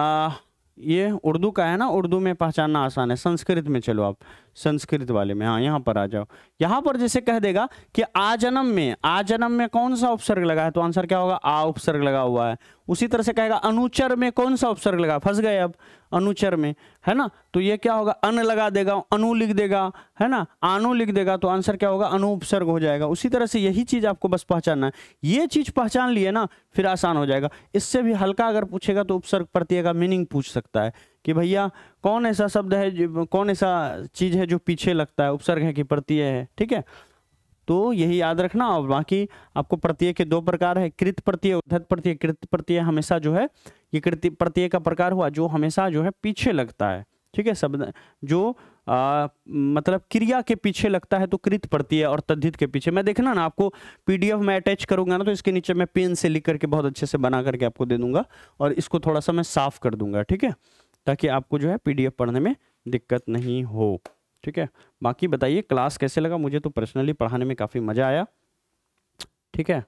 Speaker 1: ये उर्दू का है ना उर्दू में पहचानना आसान है संस्कृत में चलो आप संस्कृत वाले में हाँ यहाँ पर आ जाओ यहाँ पर जैसे कह देगा कि आजन्म में आजन्म में कौन सा उपसर्ग लगा है तो आंसर क्या होगा आ उपसर्ग लगा हुआ है उसी तरह से कहेगा अनुचर में कौन सा उपसर्ग लगा फंस गए अब अनुचर में है ना तो ये क्या होगा अन लगा देगा अनु लिख देगा है ना आनु लिख देगा तो आंसर क्या होगा अनु उपसर्ग हो जाएगा उसी तरह से यही चीज़ आपको बस पहचानना है ये चीज़ पहचान लिए ना फिर आसान हो जाएगा इससे भी हल्का अगर पूछेगा तो उपसर्ग प्रत्यय का मीनिंग पूछ सकता है कि भैया कौन ऐसा शब्द है कौन ऐसा चीज़ है जो पीछे लगता है उपसर्ग है कि प्रत्यय है ठीक है तो यही याद रखना और बाकी आपको प्रत्यय के दो प्रकार है कृत प्रत्यय उद्धत प्रत्यय कृत प्रत्यय हमेशा जो है ये कृत प्रत्यय का प्रकार हुआ जो हमेशा जो है पीछे लगता है ठीक है शब्द जो आ, मतलब क्रिया के पीछे लगता है तो कृत प्रत्यय और तद्धित के पीछे मैं देखना ना आपको पीडीएफ में अटैच करूंगा ना तो इसके नीचे मैं पेन से लिख करके बहुत अच्छे से बना करके आपको दे दूंगा और इसको थोड़ा सा मैं साफ कर दूंगा ठीक है ताकि आपको जो है पीडीएफ पढ़ने में दिक्कत नहीं हो ठीक है बाकी बताइए क्लास कैसे लगा मुझे तो पर्सनली पढ़ाने में काफ़ी मज़ा आया ठीक है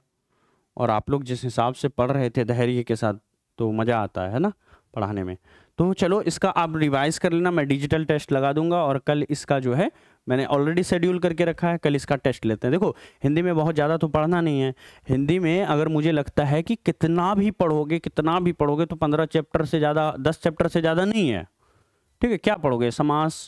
Speaker 1: और आप लोग जिस हिसाब से पढ़ रहे थे धैर्य के साथ तो मज़ा आता है ना पढ़ाने में तो चलो इसका आप रिवाइज़ कर लेना मैं डिजिटल टेस्ट लगा दूंगा और कल इसका जो है मैंने ऑलरेडी शेड्यूल करके रखा है कल इसका टेस्ट लेते हैं देखो हिंदी में बहुत ज़्यादा तो पढ़ना नहीं है हिंदी में अगर मुझे लगता है कि कितना भी पढ़ोगे कितना भी पढ़ोगे तो पंद्रह चैप्टर से ज़्यादा दस चैप्टर से ज़्यादा नहीं है ठीक है क्या पढ़ोगे समास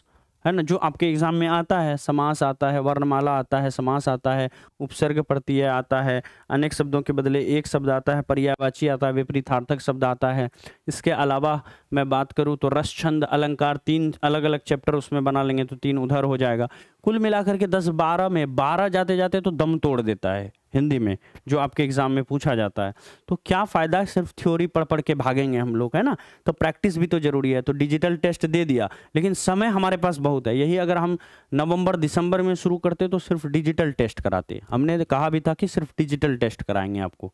Speaker 1: है ना जो आपके एग्जाम में आता है समास आता है वर्णमाला आता है समास आता है उपसर्ग प्रत्यय आता है अनेक शब्दों के बदले एक शब्द आता है पर्यायवाची आता है विपरीतार्थक शब्द आता है इसके अलावा मैं बात करूँ तो रस छंद अलंकार तीन अलग अलग चैप्टर उसमें बना लेंगे तो तीन उधर हो जाएगा कुल मिलाकर के दस बारह में बारह जाते जाते तो दम तोड़ देता है हिंदी में जो आपके एग्ज़ाम में पूछा जाता है तो क्या फ़ायदा सिर्फ थ्योरी पढ़ पढ़ के भागेंगे हम लोग है ना तो प्रैक्टिस भी तो ज़रूरी है तो डिजिटल टेस्ट दे दिया लेकिन समय हमारे पास बहुत है यही अगर हम नवंबर दिसंबर में शुरू करते तो सिर्फ डिजिटल टेस्ट कराते हमने कहा भी था कि सिर्फ डिजिटल टेस्ट कराएंगे आपको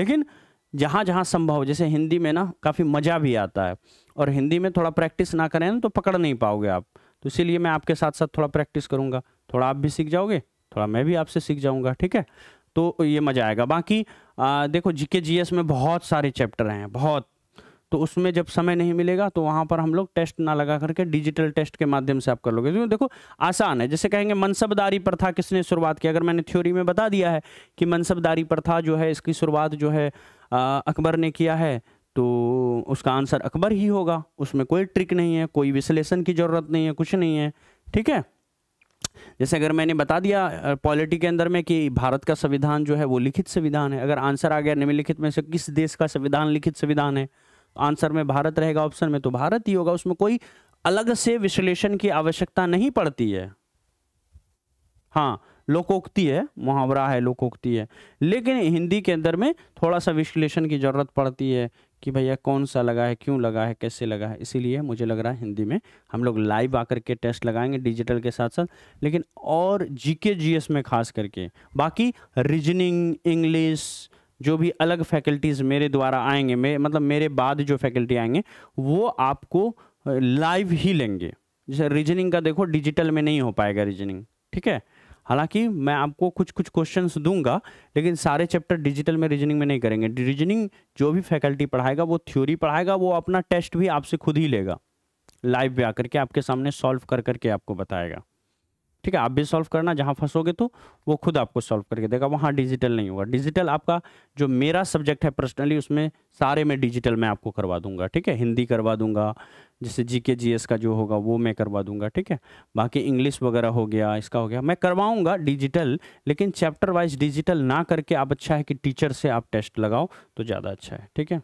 Speaker 1: लेकिन जहाँ जहाँ संभव जैसे हिंदी में ना काफ़ी मज़ा भी आता है और हिंदी में थोड़ा प्रैक्टिस ना करें ना तो पकड़ नहीं पाओगे आप तो इसीलिए मैं आपके साथ साथ थोड़ा प्रैक्टिस करूँगा थोड़ा आप भी सीख जाओगे थोड़ा मैं भी आपसे सीख जाऊँगा ठीक है तो ये मज़ा आएगा बाकी आ, देखो जीके जी में बहुत सारे चैप्टर हैं बहुत तो उसमें जब समय नहीं मिलेगा तो वहाँ पर हम लोग टेस्ट ना लगा करके डिजिटल टेस्ट के माध्यम से आप कर लोगे क्योंकि देखो आसान है जैसे कहेंगे मनसबदारी प्रथा किसने शुरुआत की अगर मैंने थ्योरी में बता दिया है कि मनसबदारी प्रथा जो है इसकी शुरुआत जो है अकबर ने किया है तो उसका आंसर अकबर ही होगा उसमें कोई ट्रिक नहीं है कोई विश्लेषण की ज़रूरत नहीं है कुछ नहीं है ठीक है जैसे अगर मैंने बता दिया पॉलिटी के अंदर में कि भारत का संविधान जो है वो लिखित संविधान है अगर आंसर आ गया निम्नलिखित में से किस देश का संविधान लिखित संविधान है आंसर में भारत रहेगा ऑप्शन में तो भारत ही होगा उसमें कोई अलग से विश्लेषण की आवश्यकता नहीं पड़ती है हाँ लोकोक्ति है मुहावरा है लोकोक्ति है लेकिन हिंदी के अंदर में थोड़ा सा विश्लेषण की जरूरत पड़ती है कि भैया कौन सा लगा है क्यों लगा है कैसे लगा है इसीलिए मुझे लग रहा है हिंदी में हम लोग लाइव आकर के टेस्ट लगाएंगे डिजिटल के साथ साथ लेकिन और जीके जीएस में खास करके बाकी रीजनिंग इंग्लिश जो भी अलग फैकल्टीज़ मेरे द्वारा आएंगे मे मतलब मेरे बाद जो फैकल्टी आएंगे वो आपको लाइव ही लेंगे जैसे रीजनिंग का देखो डिजिटल में नहीं हो पाएगा रीजनिंग ठीक है हालांकि मैं आपको कुछ कुछ क्वेश्चंस दूंगा लेकिन सारे चैप्टर डिजिटल में रीजनिंग में नहीं करेंगे रीजनिंग जो भी फैकल्टी पढ़ाएगा वो थ्योरी पढ़ाएगा वो अपना टेस्ट भी आपसे खुद ही लेगा लाइव पे आकर के आपके सामने सॉल्व कर करके आपको बताएगा ठीक है आप भी सॉल्व करना जहाँ फंसोगे तो वो खुद आपको सॉल्व करके देगा वहाँ डिजिटल नहीं होगा डिजिटल आपका जो मेरा सब्जेक्ट है पर्सनली उसमें सारे में डिजिटल मैं आपको करवा दूंगा ठीक है हिंदी करवा दूंगा जैसे जी के जी एस का जो होगा वो मैं करवा दूंगा ठीक है बाकी इंग्लिश वगैरह हो गया इसका हो गया मैं करवाऊंगा डिजिटल लेकिन चैप्टर वाइज डिजिटल ना करके आप अच्छा है कि टीचर से आप टेस्ट लगाओ तो ज़्यादा अच्छा है ठीक है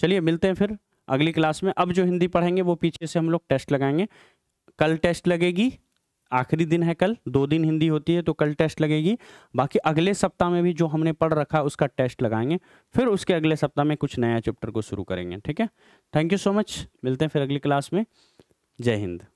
Speaker 1: चलिए मिलते हैं फिर अगली क्लास में अब जो हिंदी पढ़ेंगे वो पीछे से हम लोग टेस्ट लगाएंगे कल टेस्ट लगेगी आखिरी दिन है कल दो दिन हिंदी होती है तो कल टेस्ट लगेगी बाकी अगले सप्ताह में भी जो हमने पढ़ रखा है उसका टेस्ट लगाएंगे फिर उसके अगले सप्ताह में कुछ नया चैप्टर को शुरू करेंगे ठीक है थैंक यू सो मच मिलते हैं फिर अगली क्लास में जय हिंद